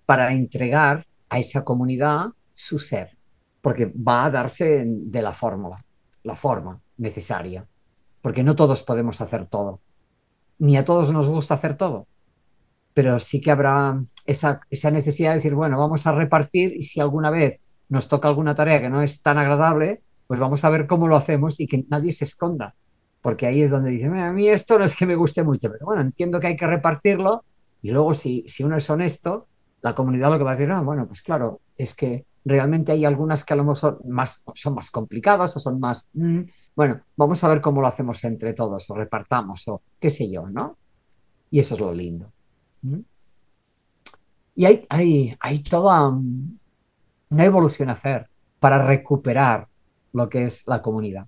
Speaker 2: para entregar a esa comunidad su ser porque va a darse de la fórmula, la forma necesaria, porque no todos podemos hacer todo, ni a todos nos gusta hacer todo, pero sí que habrá esa, necesidad de decir, bueno, vamos a repartir y si alguna vez nos toca alguna tarea que no es tan agradable, pues vamos a ver cómo lo hacemos y que nadie se esconda, porque ahí es donde dicen, a mí esto no es que me guste mucho, pero bueno, entiendo que hay que repartirlo y luego si, si uno es honesto, la comunidad lo que va a decir, ah, bueno, pues claro, es que realmente hay algunas que a lo mejor son más, son más complicadas o son más... Mm, bueno, vamos a ver cómo lo hacemos entre todos o repartamos o qué sé yo, ¿no? Y eso es lo lindo. Mm. Y hay, hay, hay toda mm, una evolución a hacer para recuperar lo que es la comunidad.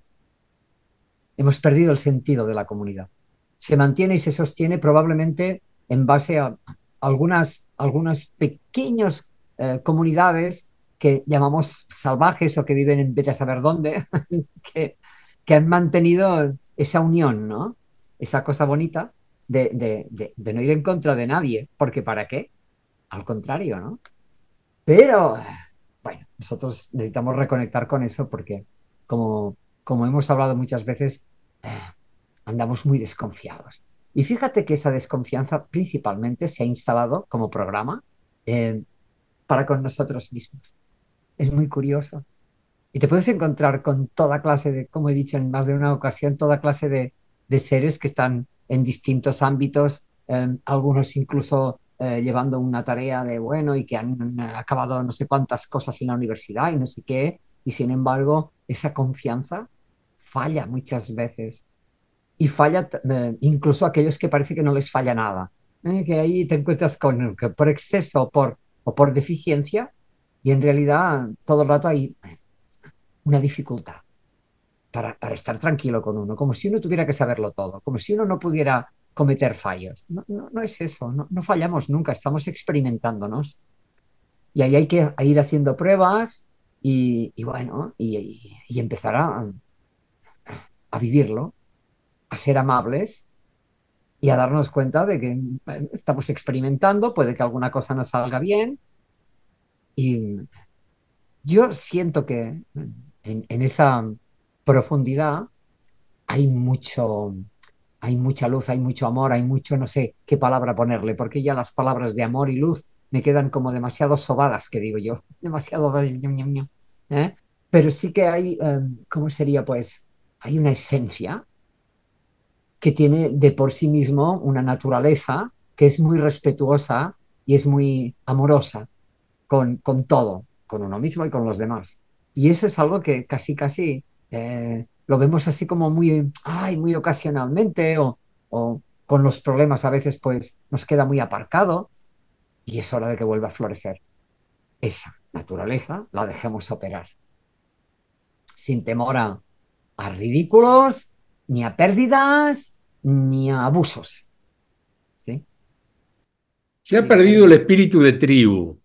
Speaker 2: Hemos perdido el sentido de la comunidad. Se mantiene y se sostiene probablemente en base a algunas, algunas pequeñas eh, comunidades que llamamos salvajes o que viven en vete a saber dónde, que, han mantenido esa unión, ¿no? Esa cosa bonita de, no ir en contra de nadie, porque ¿para qué? Al contrario, ¿no? Pero, bueno, nosotros necesitamos reconectar con eso porque, como, hemos hablado muchas veces, eh, andamos muy desconfiados. Y fíjate que esa desconfianza principalmente se ha instalado como programa eh, para con nosotros mismos. Es muy curioso. Y te puedes encontrar con toda clase de, como he dicho en más de una ocasión, toda clase de, seres que están en distintos ámbitos, em, algunos incluso eh, llevando una tarea de bueno y que han acabado no sé cuántas cosas en la universidad y no sé qué, y sin embargo esa confianza falla muchas veces. Y falla eh, incluso aquellos que parece que no les falla nada. ¿eh? que ahí te encuentras con que por exceso por, o por deficiencia y en realidad todo el rato hay una dificultad para, para estar tranquilo con uno, como si uno tuviera que saberlo todo, como si uno no pudiera cometer fallos. No, no, es eso, no, fallamos nunca, estamos experimentándonos. Y ahí hay que ir haciendo pruebas y, bueno, y, y, empezar a, a vivirlo, a ser amables y a darnos cuenta de que estamos experimentando, puede que alguna cosa no salga bien, y yo siento que en, esa profundidad hay mucho, hay mucha luz, hay mucho amor, hay mucho, no sé qué palabra ponerle, porque ya las palabras de amor y luz me quedan como demasiado sobadas, que digo yo, demasiado... ¿eh? Pero sí que hay, eh, ¿cómo sería? Pues hay una esencia que tiene de por sí mismo una naturaleza que es muy respetuosa y es muy amorosa con, todo, con uno mismo y con los demás. Y eso es algo que casi, casi eh, lo vemos así como muy, ay, muy ocasionalmente o, con los problemas a veces pues nos queda muy aparcado y es hora de que vuelva a florecer. Esa naturaleza la dejemos operar. Sin temor a, a ridículos, ni a pérdidas, ni a abusos. ¿Sí?
Speaker 1: Se ha perdido el espíritu de tribu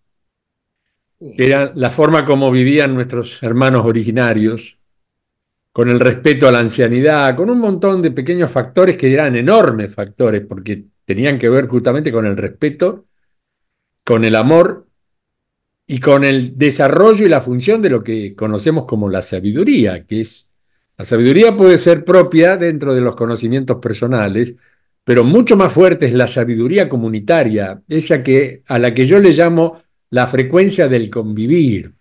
Speaker 1: que era la forma como vivían nuestros hermanos originarios, con el respeto a la ancianidad, con un montón de pequeños factores que eran enormes factores, porque tenían que ver justamente con el respeto, con el amor y con el desarrollo y la función de lo que conocemos como la sabiduría, que es, la sabiduría puede ser propia dentro de los conocimientos personales, pero mucho más fuerte es la sabiduría comunitaria, esa que, a la que yo le llamo la frecuencia del convivir.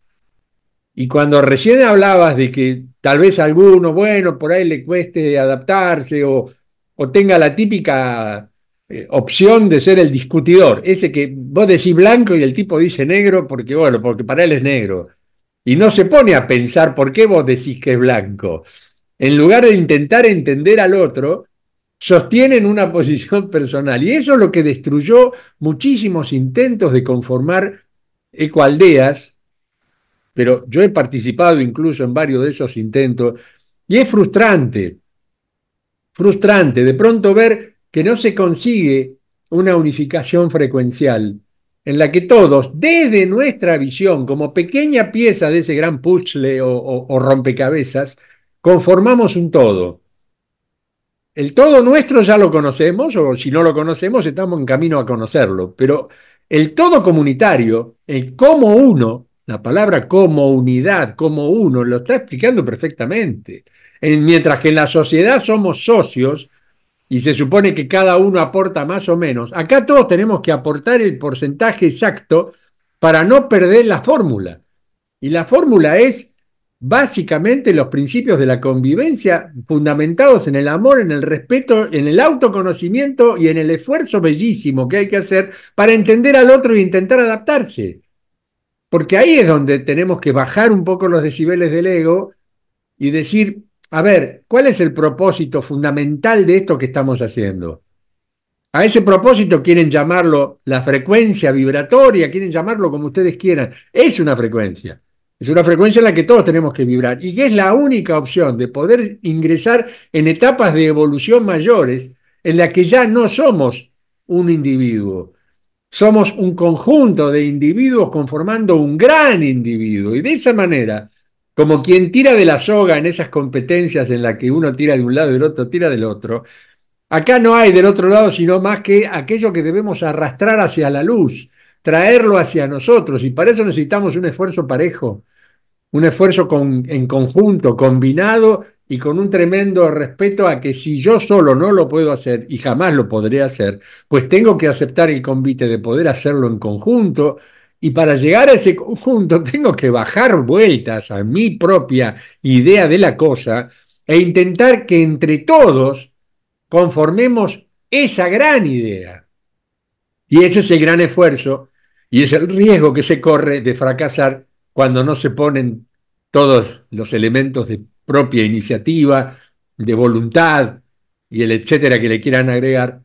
Speaker 1: Y cuando recién hablabas de que tal vez a alguno, bueno, por ahí le cueste adaptarse o, o tenga la típica eh, opción de ser el discutidor, ese que vos decís blanco y el tipo dice negro porque, bueno, porque para él es negro. Y no se pone a pensar por qué vos decís que es blanco. En lugar de intentar entender al otro, sostienen una posición personal. Y eso es lo que destruyó muchísimos intentos de conformar ecoaldeas, pero yo he participado incluso en varios de esos intentos y es frustrante, frustrante de pronto ver que no se consigue una unificación frecuencial en la que todos, desde nuestra visión, como pequeña pieza de ese gran puzzle o, o rompecabezas, conformamos un todo. El todo nuestro ya lo conocemos, o si no lo conocemos, estamos en camino a conocerlo, pero el todo comunitario, el como uno, la palabra como unidad, como uno, lo está explicando perfectamente. mientras que en la sociedad somos socios y se supone que cada uno aporta más o menos, acá todos tenemos que aportar el porcentaje exacto para no perder la fórmula. Y la fórmula es básicamente los principios de la convivencia fundamentados en el amor, en el respeto, en el autoconocimiento y en el esfuerzo bellísimo que hay que hacer para entender al otro e intentar adaptarse. Porque ahí es donde tenemos que bajar un poco los decibeles del ego y decir, a ver, ¿cuál es el propósito fundamental de esto que estamos haciendo? A ese propósito quieren llamarlo la frecuencia vibratoria, quieren llamarlo como ustedes quieran. Es una frecuencia. Es una frecuencia en la que todos tenemos que vibrar y que es la única opción de poder ingresar en etapas de evolución mayores en la que ya no somos un individuo, somos un conjunto de individuos conformando un gran individuo. Y de esa manera, como quien tira de la soga en esas competencias en las que uno tira de un lado y el otro tira del otro, acá no hay del otro lado sino más que aquello que debemos arrastrar hacia la luz, traerlo hacia nosotros. Y para eso necesitamos un esfuerzo parejo, un esfuerzo en conjunto, combinado y con un tremendo respeto a que si yo solo no lo puedo hacer y jamás lo podré hacer, pues tengo que aceptar el convite de poder hacerlo en conjunto y para llegar a ese conjunto tengo que bajar vueltas a mi propia idea de la cosa e intentar que entre todos conformemos esa gran idea. Y ese es el gran esfuerzo y es el riesgo que se corre de fracasar cuando no se ponen todos los elementos de propia iniciativa, de voluntad y el etcétera que le quieran agregar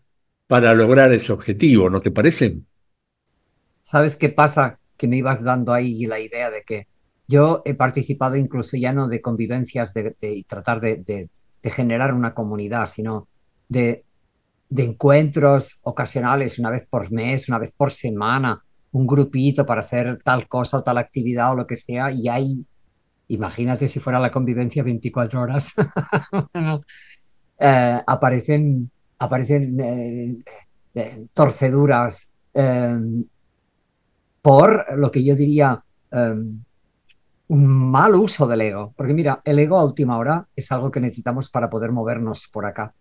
Speaker 1: para lograr ese objetivo, ¿no te parece?
Speaker 2: ¿Sabes qué pasa? Que me ibas dando ahí la idea de que yo he participado incluso ya no de convivencias de, y tratar de, generar una comunidad, sino de encuentros ocasionales, una vez por mes, una vez por semana, un grupito para hacer tal cosa, o tal actividad o lo que sea, y ahí imagínate si fuera la convivencia 24 horas, eh, aparecen, aparecen eh, eh, torceduras em, por lo que yo diría em, un mal uso del ego. Porque mira, el ego a última hora es algo que necesitamos para poder movernos por acá.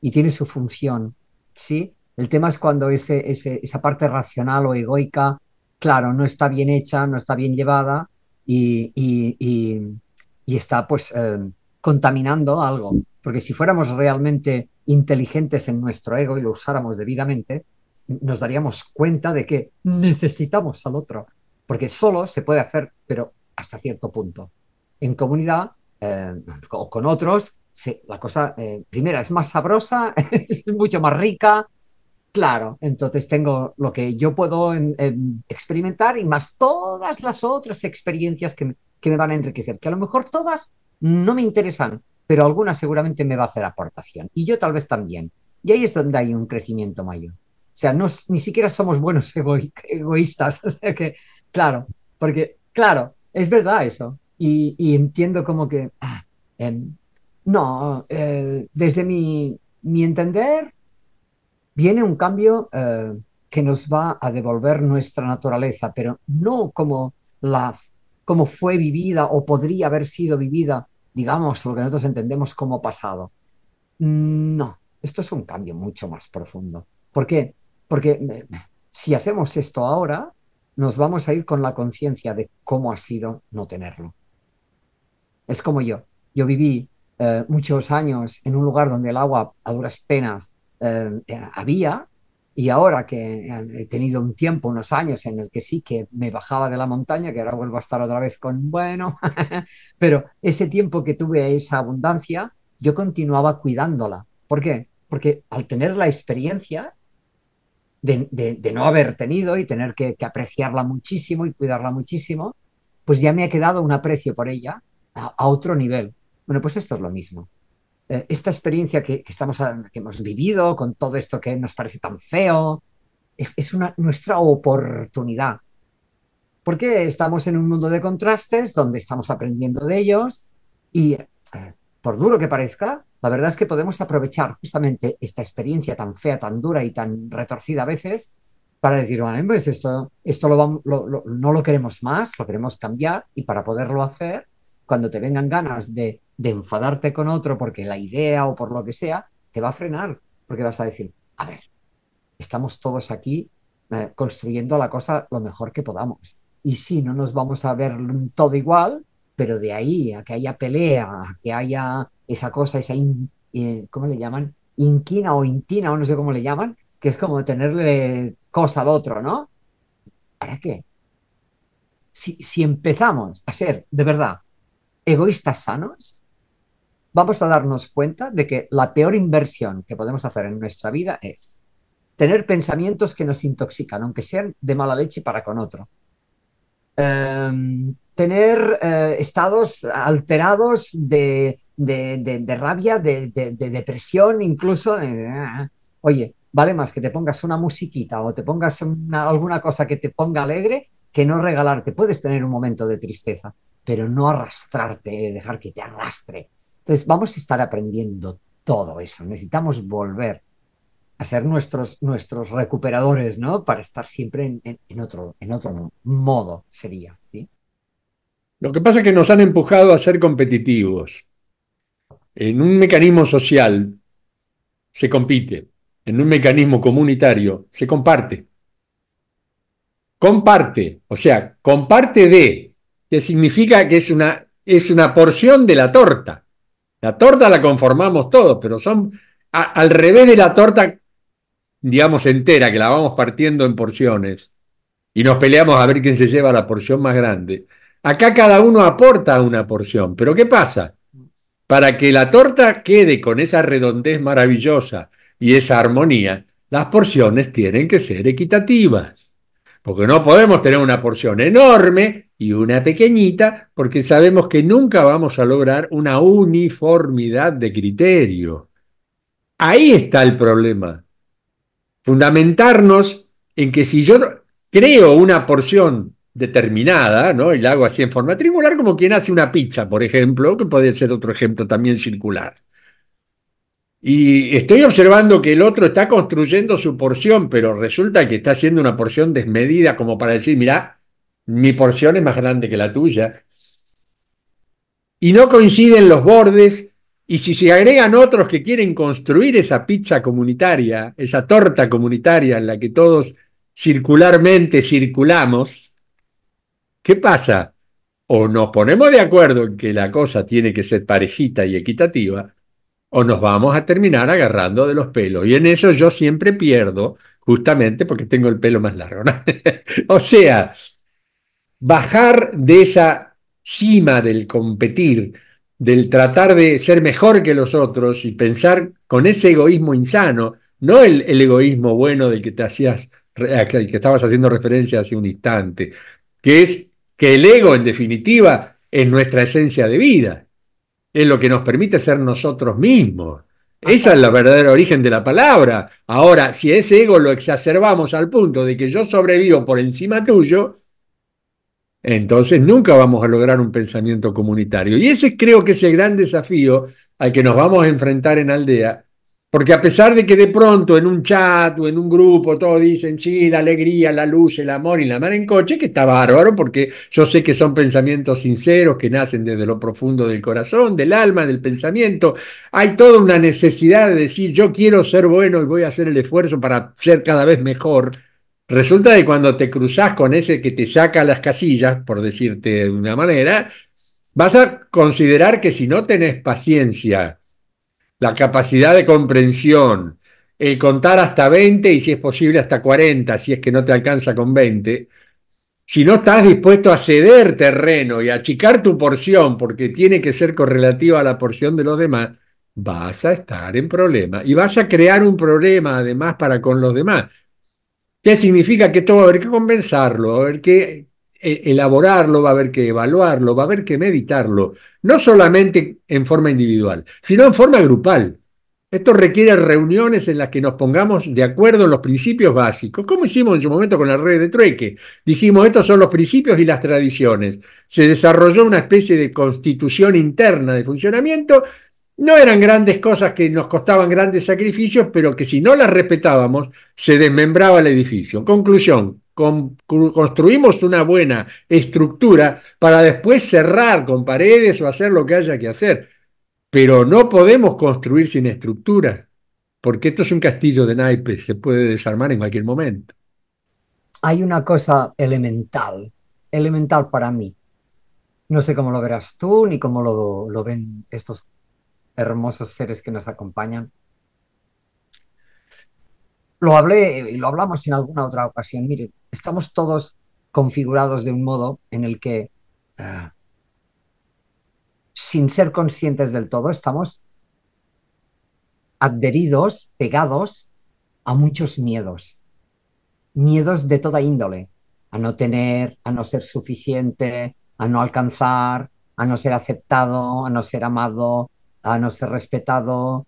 Speaker 2: Y tiene su función, ¿sí? El tema es cuando ese, esa parte racional o egoica, claro, no está bien hecha, no está bien llevada y, está pues eh, contaminando algo. Porque si fuéramos realmente inteligentes en nuestro ego y lo usáramos debidamente, nos daríamos cuenta de que necesitamos al otro. Porque solo se puede hacer, pero hasta cierto punto. En comunidad eh, o con otros, la cosa, eh, primera, es más sabrosa, es mucho más rica, Claro, entonces tengo lo que yo puedo experimentar y más todas las otras experiencias que, me van a enriquecer, que a lo mejor todas no me interesan, pero algunas seguramente me va a hacer aportación y yo tal vez también. Y ahí es donde hay un crecimiento mayor. O sea, ni siquiera somos buenos egoístas. O sea que, claro, porque, claro, es verdad eso. Y, entiendo como que, ah, em, no, eh, desde mi entender, viene un cambio eh, que nos va a devolver nuestra naturaleza, pero no como, la, como fue vivida o podría haber sido vivida, digamos, lo que nosotros entendemos como pasado. Mm, no, esto es un cambio mucho más profundo. ¿Por qué? Porque eh, si hacemos esto ahora, nos vamos a ir con la conciencia de cómo ha sido no tenerlo. Es como yo. Yo viví eh, muchos años en un lugar donde el agua a duras penas eh, eh, había, y ahora que eh, he tenido un tiempo, unos años en el que sí que me bajaba de la montaña, que ahora vuelvo a estar otra vez con, bueno, pero ese tiempo que tuve esa abundancia, yo continuaba cuidándola. ¿Por qué? Porque al tener la experiencia de, no haber tenido y tener que, apreciarla muchísimo y cuidarla muchísimo, pues ya me ha quedado un aprecio por ella a otro nivel. Bueno, pues esto es lo mismo. Eh, esta experiencia que, estamos, que hemos vivido con todo esto que nos parece tan feo, es, una, nuestra oportunidad. Porque estamos en un mundo de contrastes donde estamos aprendiendo de ellos y, eh, por duro que parezca, la verdad es que podemos aprovechar justamente esta experiencia tan fea, tan dura y tan retorcida a veces para decir, bueno, pues esto, esto no lo queremos más, lo queremos cambiar y para poderlo hacer, cuando te vengan ganas de de enfadarte con otro porque la idea o por lo que sea, te va a frenar, porque vas a decir, a ver, estamos todos aquí eh, construyendo la cosa lo mejor que podamos. Y si no nos vamos a ver todo igual, pero de ahí a que haya pelea, a que haya esa cosa, esa, eh, ¿cómo le llaman? Inquina o intina o no sé cómo le llaman, que es como tenerle cosa al otro, ¿no? ¿Para qué? Si, si empezamos a ser de verdad egoístas sanos, vamos a darnos cuenta de que la peor inversión que podemos hacer en nuestra vida es tener pensamientos que nos intoxican, aunque sean de mala leche para con otro. Em, tener eh, estados alterados de, rabia, de, depresión, incluso. Eh, oye, vale más que te pongas una musiquita o te pongas alguna cosa que te ponga alegre que no regalarte. Puedes tener un momento de tristeza, pero no arrastrarte, dejar que te arrastre entonces vamos a estar aprendiendo todo eso. Necesitamos volver a ser nuestros, nuestros recuperadores, ¿no? Para estar siempre en, otro, en otro modo sería, ¿sí?
Speaker 1: Lo que pasa es que nos han empujado a ser competitivos. En un mecanismo social se compite, en un mecanismo comunitario se comparte. Comparte, o sea, comparte de, que significa que es una, es una porción de la torta. La torta la conformamos todos, pero son al revés de la torta, digamos, entera, que la vamos partiendo en porciones y nos peleamos a ver quién se lleva la porción más grande. Acá cada uno aporta una porción, pero ¿qué pasa? Para que la torta quede con esa redondez maravillosa y esa armonía, las porciones tienen que ser equitativas porque no podemos tener una porción enorme y una pequeñita, porque sabemos que nunca vamos a lograr una uniformidad de criterio. Ahí está el problema. Fundamentarnos en que si yo creo una porción determinada, ¿no? Y la hago así en forma triangular, como quien hace una pizza, por ejemplo, que puede ser otro ejemplo también circular. Y estoy observando que el otro está construyendo su porción, pero resulta que está haciendo una porción desmedida como para decir, mira, mi porción es más grande que la tuya. Y no coinciden los bordes, y si se agregan otros que quieren construir esa pizza comunitaria, esa torta comunitaria en la que todos circularmente circulamos, ¿qué pasa? O nos ponemos de acuerdo en que la cosa tiene que ser parejita y equitativa, o nos vamos a terminar agarrando de los pelos. Y en eso yo siempre pierdo, justamente porque tengo el pelo más largo. o sea, bajar de esa cima del competir, del tratar de ser mejor que los otros y pensar con ese egoísmo insano, no el, egoísmo bueno del que te hacías, que estabas haciendo referencia hace un instante, que es que el ego, en definitiva, es nuestra esencia de vida es lo que nos permite ser nosotros mismos. Esa es la verdadera origen de la palabra. Ahora, si ese ego lo exacerbamos al punto de que yo sobrevivo por encima tuyo, entonces nunca vamos a lograr un pensamiento comunitario. Y ese creo que es el gran desafío al que nos vamos a enfrentar en Aldea, porque a pesar de que de pronto en un chat o en un grupo todos dicen, sí, la alegría, la luz, el amor y la mar en coche, que está bárbaro, porque yo sé que son pensamientos sinceros que nacen desde lo profundo del corazón, del alma, del pensamiento. Hay toda una necesidad de decir, yo quiero ser bueno y voy a hacer el esfuerzo para ser cada vez mejor. Resulta que cuando te cruzas con ese que te saca las casillas, por decirte de una manera, vas a considerar que si no tenés paciencia, la capacidad de comprensión, el contar hasta 20 y si es posible hasta 40, si es que no te alcanza con 20, si no estás dispuesto a ceder terreno y a achicar tu porción porque tiene que ser correlativa a la porción de los demás, vas a estar en problema y vas a crear un problema además para con los demás. ¿Qué significa que todo va a haber que compensarlo, a ver que e-, elaborarlo, va a haber que evaluarlo, va a haber que meditarlo, no solamente en forma individual, sino en forma grupal. Esto requiere reuniones en las que nos pongamos de acuerdo en los principios básicos, como hicimos en su momento con la red de trueque. Dijimos, estos son los principios y las tradiciones. Se desarrolló una especie de constitución interna de funcionamiento. No eran grandes cosas que nos costaban grandes sacrificios, pero que si no las respetábamos, se desmembraba el edificio. Conclusión, construimos una buena estructura para después cerrar con paredes o hacer lo que haya que hacer. Pero no podemos construir sin estructura, porque esto es un castillo de naipes, se puede desarmar en cualquier momento.
Speaker 2: Hay una cosa elemental, elemental para mí. No sé cómo lo verás tú ni cómo lo, lo ven estos hermosos seres que nos acompañan. Lo hablé y lo hablamos en alguna otra ocasión. Mire, estamos todos configurados de un modo en el que, ah. sin ser conscientes del todo, estamos adheridos, pegados a muchos miedos. Miedos de toda índole, a no tener, a no ser suficiente, a no alcanzar, a no ser aceptado, a no ser amado, a no ser respetado.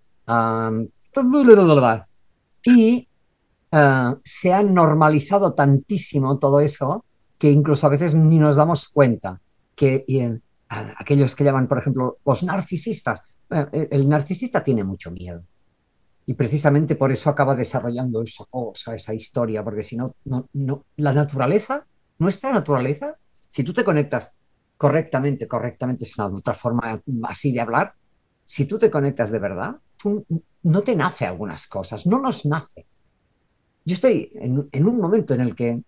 Speaker 2: Y eh, se ha normalizado tantísimo todo eso que incluso a veces ni nos damos cuenta que aquellos que llaman, por ejemplo, los narcisistas, eh, eh, el, narcisista tiene mucho miedo. Y precisamente por eso acaba desarrollando esa cosa, esa historia, porque si no, no, la naturaleza, nuestra naturaleza, si tú te conectas correctamente, correctamente es una otra forma así de hablar, si tú te conectas de verdad, no te nace algunas cosas, no nos nace yo estoy en, un momento en el que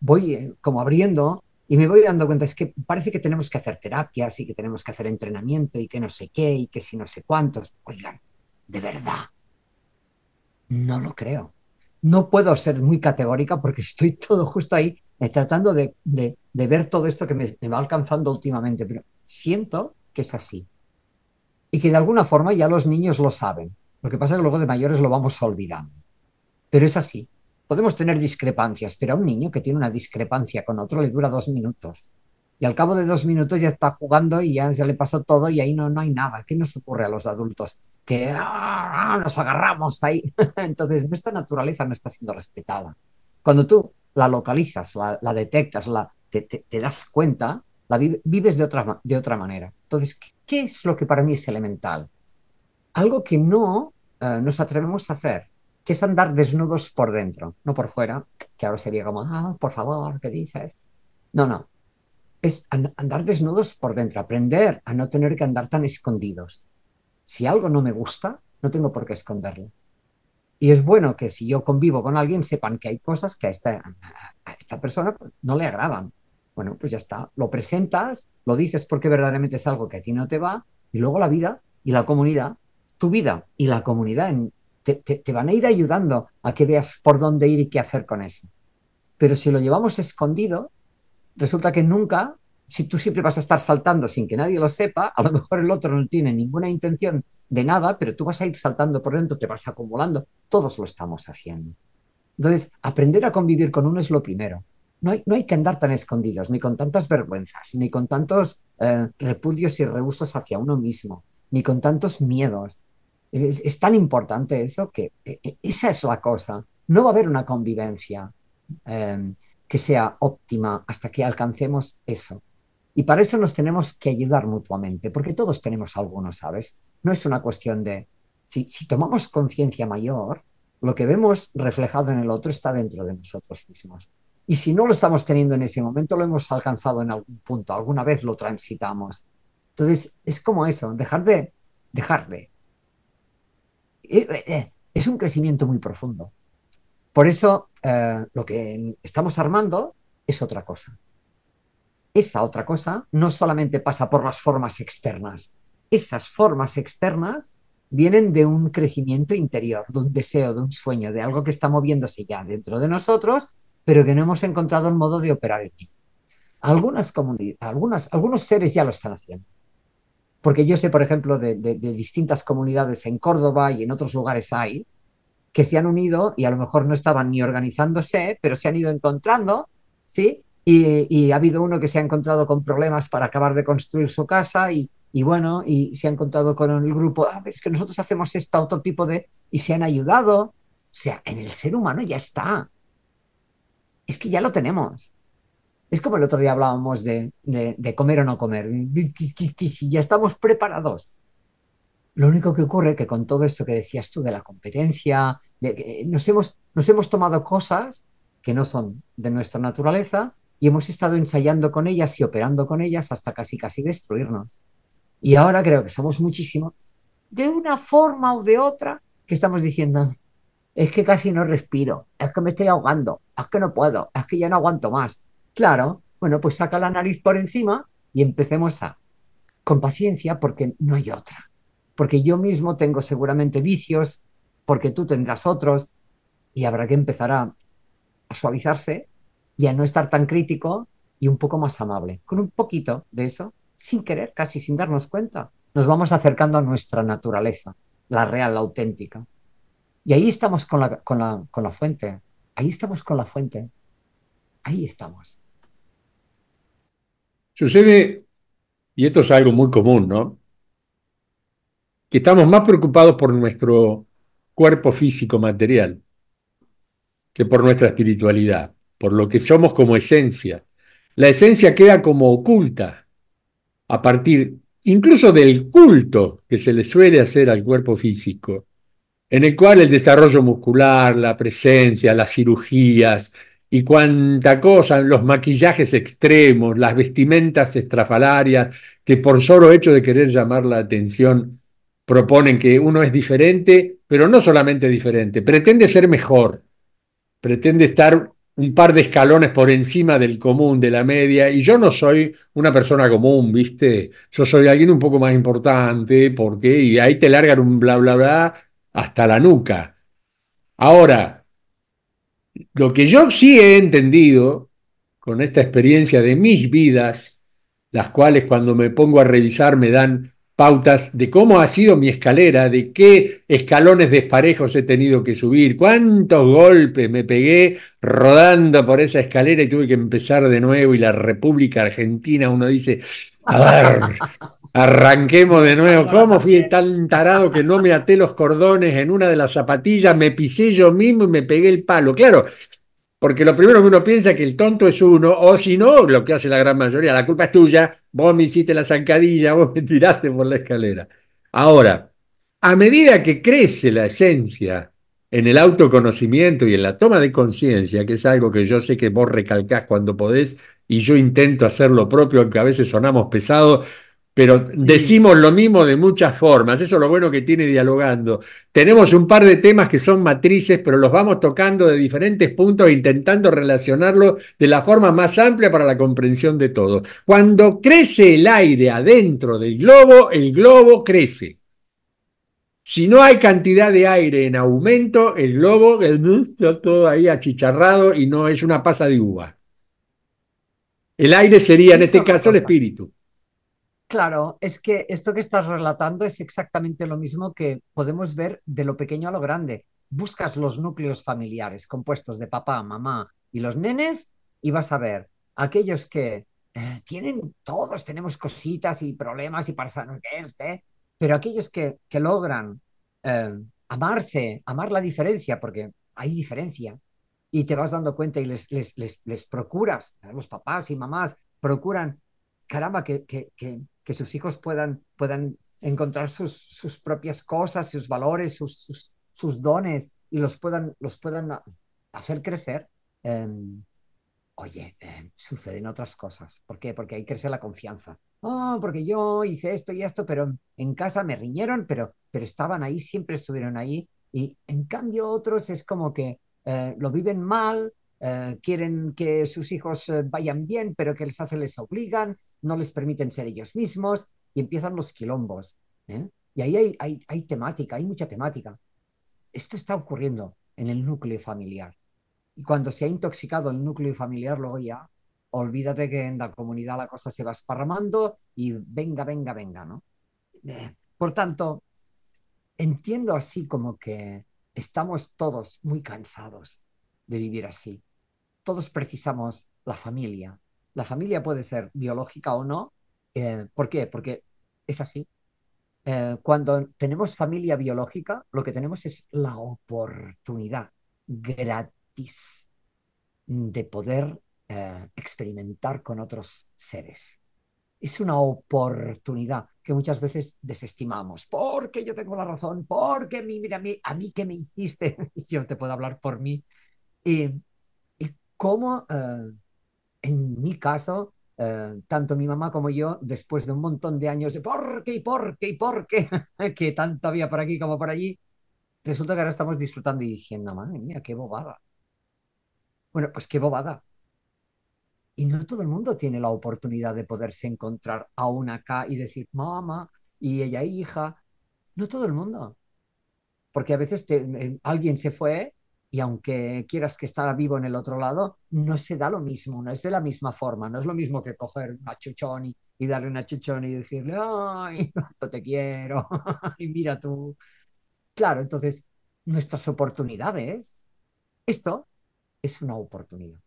Speaker 2: voy eh, como abriendo y me voy dando cuenta, es que parece que tenemos que hacer terapias y que tenemos que hacer entrenamiento y que no sé qué y que si no sé cuántos. Oigan, de verdad, no lo creo. No puedo ser muy categórica porque estoy todo justo ahí eh, tratando de, ver todo esto que me, me, va alcanzando últimamente, pero siento que es así. Y que de alguna forma ya los niños lo saben. Lo que pasa es que luego de mayores lo vamos olvidando pero es así. Podemos tener discrepancias, pero a un niño que tiene una discrepancia con otro le dura dos minutos. Y al cabo de dos minutos ya está jugando y ya, se le pasó todo y ahí no, no hay nada. ¿Qué nos ocurre a los adultos? Que ah, nos agarramos ahí. Entonces nuestra naturaleza no está siendo respetada. Cuando tú la localizas, la, detectas, te, das cuenta, la vives de otra, de otra manera. Entonces, ¿qué, es lo que para mí es elemental? Algo que no eh, nos atrevemos a hacer que es andar desnudos por dentro, no por fuera, que ahora sería como, ah, por favor, ¿qué dices? No, no. Es andar desnudos por dentro, aprender a no tener que andar tan escondidos. Si algo no me gusta, no tengo por qué esconderlo. Y es bueno que si yo convivo con alguien sepan que hay cosas que a esta, persona pues, no le agradan. Bueno, pues ya está, lo presentas, lo dices porque verdaderamente es algo que a ti no te va, y luego la vida y la comunidad, tu vida y la comunidad en, te, van a ir ayudando a que veas por dónde ir y qué hacer con eso. Pero si lo llevamos escondido, resulta que nunca, si tú siempre vas a estar saltando sin que nadie lo sepa, a lo mejor el otro no tiene ninguna intención de nada, pero tú vas a ir saltando por dentro, te vas acumulando, todos lo estamos haciendo. Entonces, aprender a convivir con uno es lo primero. No hay, que andar tan escondidos, ni con tantas vergüenzas, ni con tantos eh, repudios y rehusos hacia uno mismo, ni con tantos miedos. Es, tan importante eso que e, e, esa es la cosa. No va a haber una convivencia em, que sea óptima hasta que alcancemos eso. Y para eso nos tenemos que ayudar mutuamente, porque todos tenemos algunos, ¿sabes? No es una cuestión de, si, si tomamos conciencia mayor, lo que vemos reflejado en el otro está dentro de nosotros mismos. Y si no lo estamos teniendo en ese momento, lo hemos alcanzado en algún punto, alguna vez lo transitamos. Entonces, es como eso, dejar de, dejar de, eh, eh, eh, es un crecimiento muy profundo. Por eso lo que estamos armando es otra cosa. Esa otra cosa no solamente pasa por las formas externas. Esas formas externas vienen de un crecimiento interior, de un deseo, de un sueño, de algo que está moviéndose ya dentro de nosotros, pero que no hemos encontrado el modo de operar en algunos seres ya lo están haciendo. Porque yo sé, por ejemplo, de, distintas comunidades en Córdoba y en otros lugares hay, que se han unido y a lo mejor no estaban ni organizándose, pero se han ido encontrando, ¿sí? Y, ha habido uno que se ha encontrado con problemas para acabar de construir su casa y, bueno, y se ha encontrado con el grupo, ah, es que nosotros hacemos este otro tipo de... y se han ayudado. O sea, en el ser humano ya está. Es que ya lo tenemos. Es como el otro día hablábamos de, comer o no comer. Si ya estamos preparados. Lo único que ocurre que con todo esto que decías tú de la competencia, nos, hemos, tomado cosas que no son de nuestra naturaleza y hemos estado ensayando con ellas y operando con ellas hasta casi casi destruirnos. Y ahora creo que somos muchísimos, de una forma o de otra, que estamos diciendo, es que casi no respiro, es que me estoy ahogando, es que no puedo, es que ya no aguanto más, Claro, bueno, pues saca la nariz por encima y empecemos a, con paciencia, porque no hay otra. Porque yo mismo tengo seguramente vicios, porque tú tendrás otros, y habrá que empezar a, suavizarse y a no estar tan crítico y un poco más amable. Con un poquito de eso, sin querer, casi sin darnos cuenta, nos vamos acercando a nuestra naturaleza, la real, la auténtica. Y ahí estamos con la, con la fuente, ahí estamos con la fuente, ahí estamos.
Speaker 1: Sucede, y esto es algo muy común, ¿no? Que estamos más preocupados por nuestro cuerpo físico material que por nuestra espiritualidad, por lo que somos como esencia. La esencia queda como oculta a partir incluso del culto que se le suele hacer al cuerpo físico, en el cual el desarrollo muscular, la presencia, las cirugías, y cuánta cosa, los maquillajes extremos, las vestimentas estrafalarias, que por solo hecho de querer llamar la atención proponen que uno es diferente, pero no solamente diferente, pretende ser mejor, pretende estar un par de escalones por encima del común, de la media, y yo no soy una persona común, ¿viste? Yo soy alguien un poco más importante, qué? y ahí te largan un bla, bla, bla hasta la nuca. Ahora, lo que yo sí he entendido con esta experiencia de mis vidas, las cuales cuando me pongo a revisar me dan pautas de cómo ha sido mi escalera, de qué escalones desparejos he tenido que subir, cuántos golpes me pegué rodando por esa escalera y tuve que empezar de nuevo y la República Argentina, uno dice, a ver, Arranquemos de nuevo. ¿Cómo fui tan tarado que no me até los cordones en una de las zapatillas? Me pisé yo mismo y me pegué el palo. Claro, porque lo primero que uno piensa es que el tonto es uno, o si no, lo que hace la gran mayoría, la culpa es tuya, vos me hiciste la zancadilla, vos me tiraste por la escalera. Ahora, a medida que crece la esencia en el autoconocimiento y en la toma de conciencia, que es algo que yo sé que vos recalcás cuando podés, y yo intento hacer lo propio, aunque a veces sonamos pesados, pero decimos lo mismo de muchas formas, eso es lo bueno que tiene dialogando. Tenemos un par de temas que son matrices, pero los vamos tocando de diferentes puntos, intentando relacionarlo de la forma más amplia para la comprensión de todos. Cuando crece el aire adentro del globo, el globo crece. Si no hay cantidad de aire en aumento, el globo está todo ahí achicharrado y no es una pasa de uva. El aire sería, en este caso, el espíritu.
Speaker 2: Claro, es que esto que estás relatando es exactamente lo mismo que podemos ver de lo pequeño a lo grande. Buscas los núcleos familiares compuestos de papá, mamá y los nenes y vas a ver aquellos que eh, tienen, todos tenemos cositas y problemas y para que este, pero aquellos que, logran eh, amarse, amar la diferencia, porque hay diferencia, y te vas dando cuenta y les, procuras, los papás y mamás procuran, caramba, que, que que sus hijos puedan, puedan encontrar sus, propias cosas, sus valores, sus, sus, dones y los puedan, los puedan hacer crecer. Em, oye, em, suceden otras cosas. ¿Por qué? Porque ahí crece la confianza. Oh, porque yo hice esto y esto, pero en casa me riñeron, pero, pero estaban ahí, siempre estuvieron ahí. Y en cambio otros es como que eh, lo viven mal, eh, quieren que sus hijos eh, vayan bien, pero que les hace les obligan, no les permiten ser ellos mismos y empiezan los quilombos. ¿eh? Y ahí hay, temática, hay mucha temática. Esto está ocurriendo en el núcleo familiar. Y cuando se ha intoxicado el núcleo familiar, luego ya, olvídate que en la comunidad la cosa se va esparramando y venga, venga, venga, ¿no? por tanto, entiendo así como que estamos todos muy cansados de vivir así. Todos precisamos la familia. La familia puede ser biológica o no. Eh, ¿Por qué? Porque es así. Eh, cuando tenemos familia biológica, lo que tenemos es la oportunidad gratis de poder eh, experimentar con otros seres. Es una oportunidad que muchas veces desestimamos, porque yo tengo la razón, porque mí mira, a mí, a mí que me hiciste, yo te puedo hablar por mí, y, y cómo, en mi caso, eh, tanto mi mamá como yo, después de un montón de años de por qué y por qué y por qué, que tanto había por aquí como por allí, resulta que ahora estamos disfrutando y diciendo, madre mía, qué bobada. Bueno, pues qué bobada. Y no todo el mundo tiene la oportunidad de poderse encontrar aún acá y decir, mamá, y ella hija. No todo el mundo. Porque a veces eh, alguien se fue y aunque quieras que estará vivo en el otro lado, no se da lo mismo, no es de la misma forma, no es lo mismo que coger una chuchón y, darle una chuchón y decirle, ay, te quiero, y mira tú. Claro, entonces, nuestras oportunidades, esto es una oportunidad.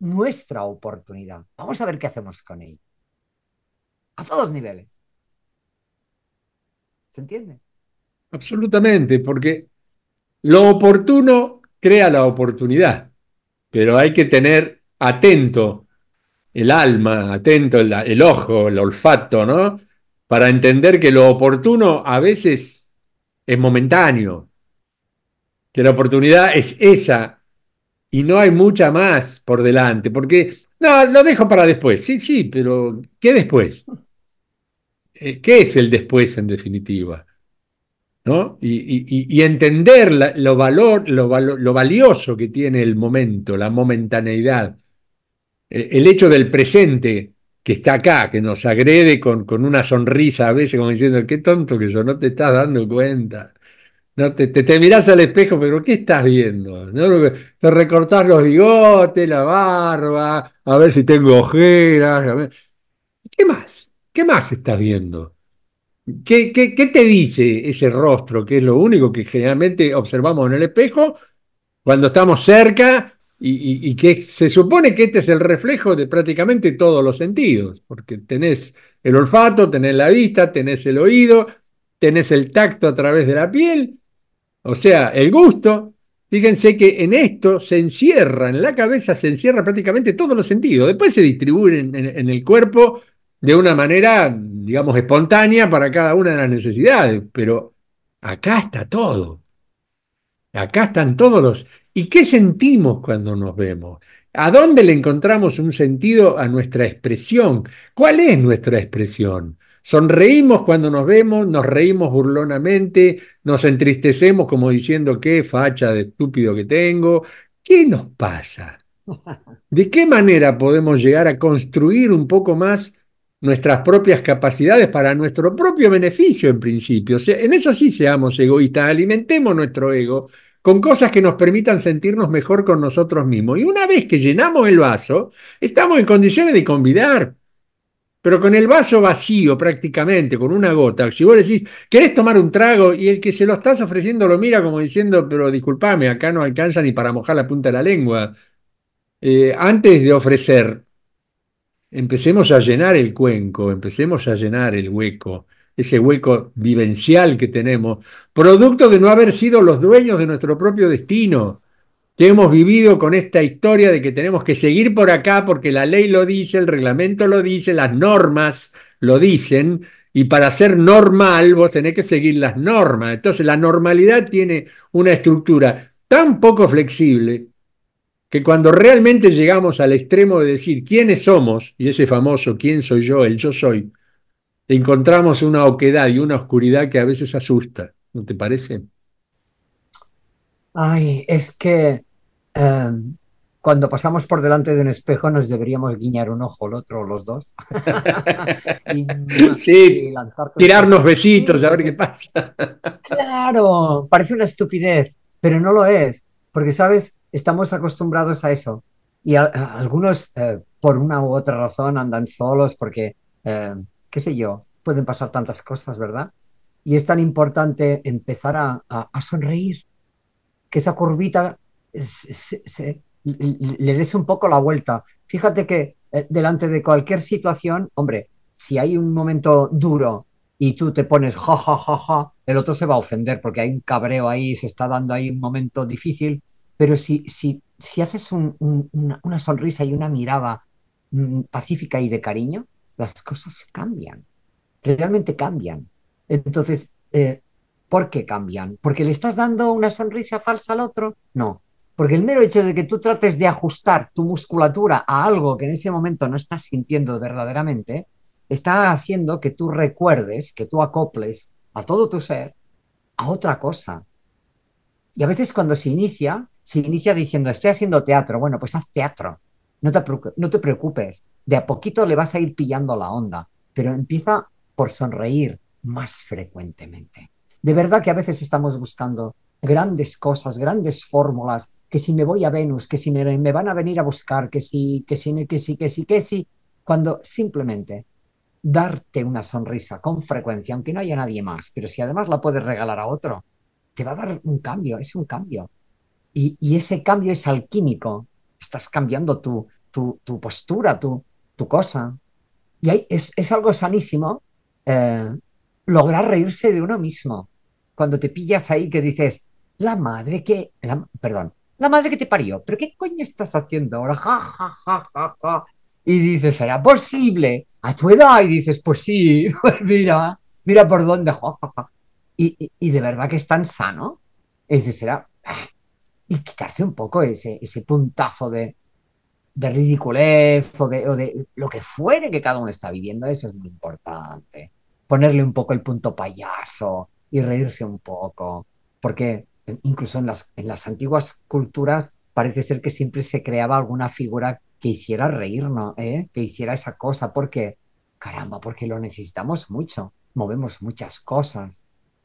Speaker 2: Nuestra oportunidad. Vamos a ver qué hacemos con ella. A todos niveles. ¿Se entiende?
Speaker 1: Absolutamente, porque lo oportuno crea la oportunidad, pero hay que tener atento el alma, atento el, ojo, el olfato, ¿no? Para entender que lo oportuno a veces es momentáneo, que la oportunidad es esa y no hay mucha más por delante, porque no, lo dejo para después, sí, sí, pero ¿qué después? Eh, ¿Qué es el después en definitiva? Y, entender lo, valor, lo, valioso que tiene el momento, la momentaneidad, e, el hecho del presente que está acá, que nos agrede con, una sonrisa a veces, como diciendo, qué tonto que eso, no te estás dando cuenta. No, te, te, mirás al espejo, pero ¿qué estás viendo? ¿No? Te recortás los bigotes, la barba, a ver si tengo ojeras. A ver. ¿Qué más? ¿Qué más estás viendo? ¿Qué, te dice ese rostro, que es lo único que generalmente observamos en el espejo cuando estamos cerca y, que se supone que este es el reflejo de prácticamente todos los sentidos, porque tenés el olfato, tenés la vista, tenés el oído, tenés el tacto a través de la piel, o sea, el gusto. Fíjense que en esto se encierra, en la cabeza se encierra prácticamente todos los sentidos. Después se distribuyen en el cuerpo de una manera, digamos, espontánea para cada una de las necesidades, pero acá está todo. Acá están todos los... ¿Y qué sentimos cuando nos vemos? ¿A dónde le encontramos un sentido a nuestra expresión? ¿Cuál es nuestra expresión? Sonreímos cuando nos vemos, nos reímos burlonamente, nos entristecemos como diciendo qué facha de estúpido que tengo. ¿Qué nos pasa? ¿De qué manera podemos llegar a construir un poco más nuestras propias capacidades para nuestro propio beneficio en principio. en eso sí seamos egoístas, alimentemos nuestro ego con cosas que nos permitan sentirnos mejor con nosotros mismos. Y una vez que llenamos el vaso, estamos en condiciones de convidar. Pero con el vaso vacío prácticamente, con una gota, si vos decís, ¿querés tomar un trago? Y el que se lo estás ofreciendo lo mira como diciendo, pero disculpame, acá no alcanza ni para mojar la punta de la lengua. Eh, antes de ofrecer, empecemos a llenar el cuenco, empecemos a llenar el hueco, ese hueco vivencial que tenemos, producto de no haber sido los dueños de nuestro propio destino, que hemos vivido con esta historia de que tenemos que seguir por acá porque la ley lo dice, el reglamento lo dice, las normas lo dicen, y para ser normal vos tenés que seguir las normas. Entonces la normalidad tiene una estructura tan poco flexible que cuando realmente llegamos al extremo de decir quiénes somos, y ese famoso quién soy yo, el yo soy, encontramos una oquedad y una oscuridad que a veces asusta, ¿no te parece?
Speaker 2: Ay, es que em, cuando pasamos por delante de un espejo nos deberíamos guiñar un ojo, el otro o los dos.
Speaker 1: sí, tirarnos besitos, a ver qué pasa.
Speaker 2: claro, parece una estupidez, pero no lo es porque, ¿sabes? Estamos acostumbrados a eso. Y algunos, eh, por una u otra razón, andan solos porque, eh, qué sé yo, pueden pasar tantas cosas, ¿verdad? Y es tan importante empezar a, sonreír, que esa curvita eh, le des un poco la vuelta. Fíjate que delante de cualquier situación, hombre, si hay un momento duro y tú te pones ja, ja, ja, ja, el otro se va a ofender porque hay un cabreo ahí, se está dando ahí un momento difícil, pero si, si, si haces una, sonrisa y una mirada mm, pacífica y de cariño, las cosas cambian, realmente cambian. Entonces, eh, ¿por qué cambian? ¿Porque le estás dando una sonrisa falsa al otro? No. Porque el mero hecho de que tú trates de ajustar tu musculatura a algo que en ese momento no estás sintiendo verdaderamente, está haciendo que tú recuerdes, que tú acoples a todo tu ser a otra cosa. Y a veces cuando se inicia, se inicia diciendo, estoy haciendo teatro. Bueno, pues haz teatro. No te, preocupes. De a poquito le vas a ir pillando la onda. Pero empieza por sonreír más frecuentemente. De verdad que a veces estamos buscando grandes cosas, grandes fórmulas, que si me voy a Venus, que si me, me, van a venir a buscar, que si, que si, que si, que si, que si, cuando simplemente darte una sonrisa con frecuencia, aunque no haya nadie más, pero si además la puedes regalar a otro, te va a dar un cambio, es un cambio. Y, ese cambio es alquímico. Estás cambiando tu, tu, postura, tu, tu cosa. Y ahí es, algo sanísimo eh, lograr reírse de uno mismo. Cuando te pillas ahí que dices, la madre que, perdón, la madre que te parió, pero ¿qué coño estás haciendo ahora? Ja, y dices, ¿será posible? A tu edad, y dices, pues sí, pues mira, mira por dónde, Y, de verdad que es tan sano. ese será. Ah, y quitarse un poco ese, ese puntazo de, de ridiculez o de, lo que fuere que cada uno está viviendo, eso es muy importante. Ponerle un poco el punto payaso y reírse un poco, porque incluso en las, en las antiguas culturas parece ser que siempre se creaba alguna figura que hiciera reírnos, ¿eh? que hiciera esa cosa, porque, caramba, porque lo necesitamos mucho, movemos muchas cosas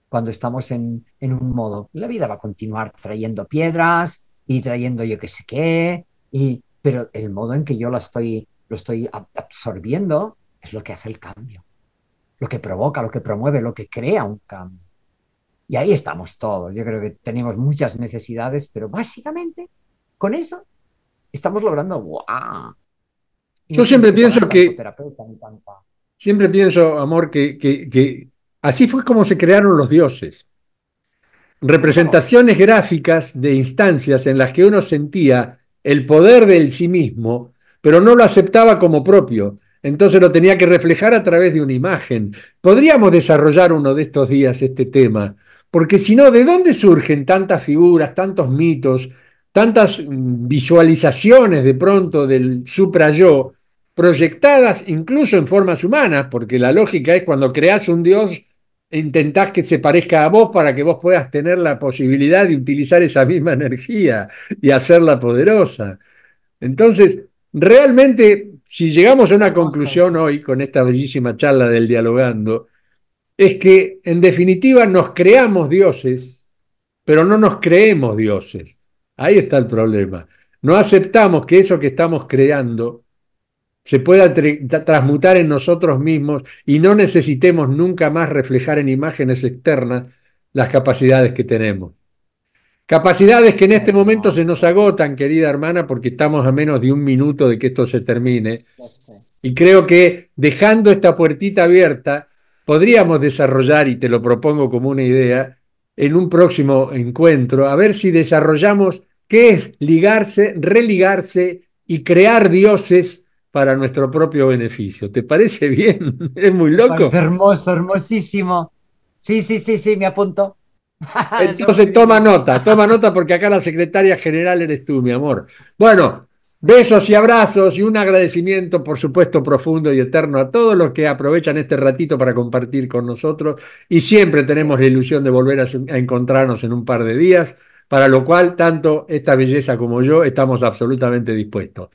Speaker 2: cuando estamos en, un modo. La vida va a continuar trayendo piedras y trayendo yo qué sé qué, y, pero el modo en que yo lo estoy, lo estoy absorbiendo es lo que hace el cambio, lo que provoca, lo que promueve, lo que crea un cambio. Y ahí estamos todos. Yo creo que tenemos muchas necesidades, pero básicamente con eso estamos logrando, ¡Wow!
Speaker 1: Yo siempre pienso que... Siempre pienso, amor, que, que así fue como se crearon los dioses. Representaciones gráficas de instancias en las que uno sentía el poder del sí mismo, pero no lo aceptaba como propio. Entonces lo tenía que reflejar a través de una imagen. Podríamos desarrollar uno de estos días este tema, porque si no, ¿de dónde surgen tantas figuras, tantos mitos, tantas visualizaciones de pronto del supra-yo, proyectadas incluso en formas humanas, porque la lógica es cuando creas un Dios, intentás que se parezca a vos para que vos puedas tener la posibilidad de utilizar esa misma energía y hacerla poderosa. Entonces, realmente, si llegamos a una conclusión hoy con esta bellísima charla del dialogando, es que en definitiva nos creamos dioses, pero no nos creemos dioses. Ahí está el problema. No aceptamos que eso que estamos creando se pueda transmutar en nosotros mismos y no necesitemos nunca más reflejar en imágenes externas las capacidades que tenemos. Capacidades que en este momento se nos agotan, querida hermana, porque estamos a menos de un minuto de que esto se termine. Y creo que dejando esta puertita abierta, podríamos desarrollar, y te lo propongo como una idea, en un próximo encuentro, a ver si desarrollamos qué es ligarse, religarse y crear dioses para nuestro propio beneficio. ¿Te parece bien? Es muy loco. hermoso, hermosísimo. Sí, sí, sí, sí, me apunto. Entonces toma nota, toma nota porque acá la secretaria general eres tú, mi amor. Bueno, Besos y abrazos y un agradecimiento, por supuesto, profundo y eterno a todos los que aprovechan este ratito para compartir con nosotros y siempre tenemos la ilusión de volver a, encontrarnos en un par de días, para lo cual tanto esta belleza como yo estamos absolutamente dispuestos.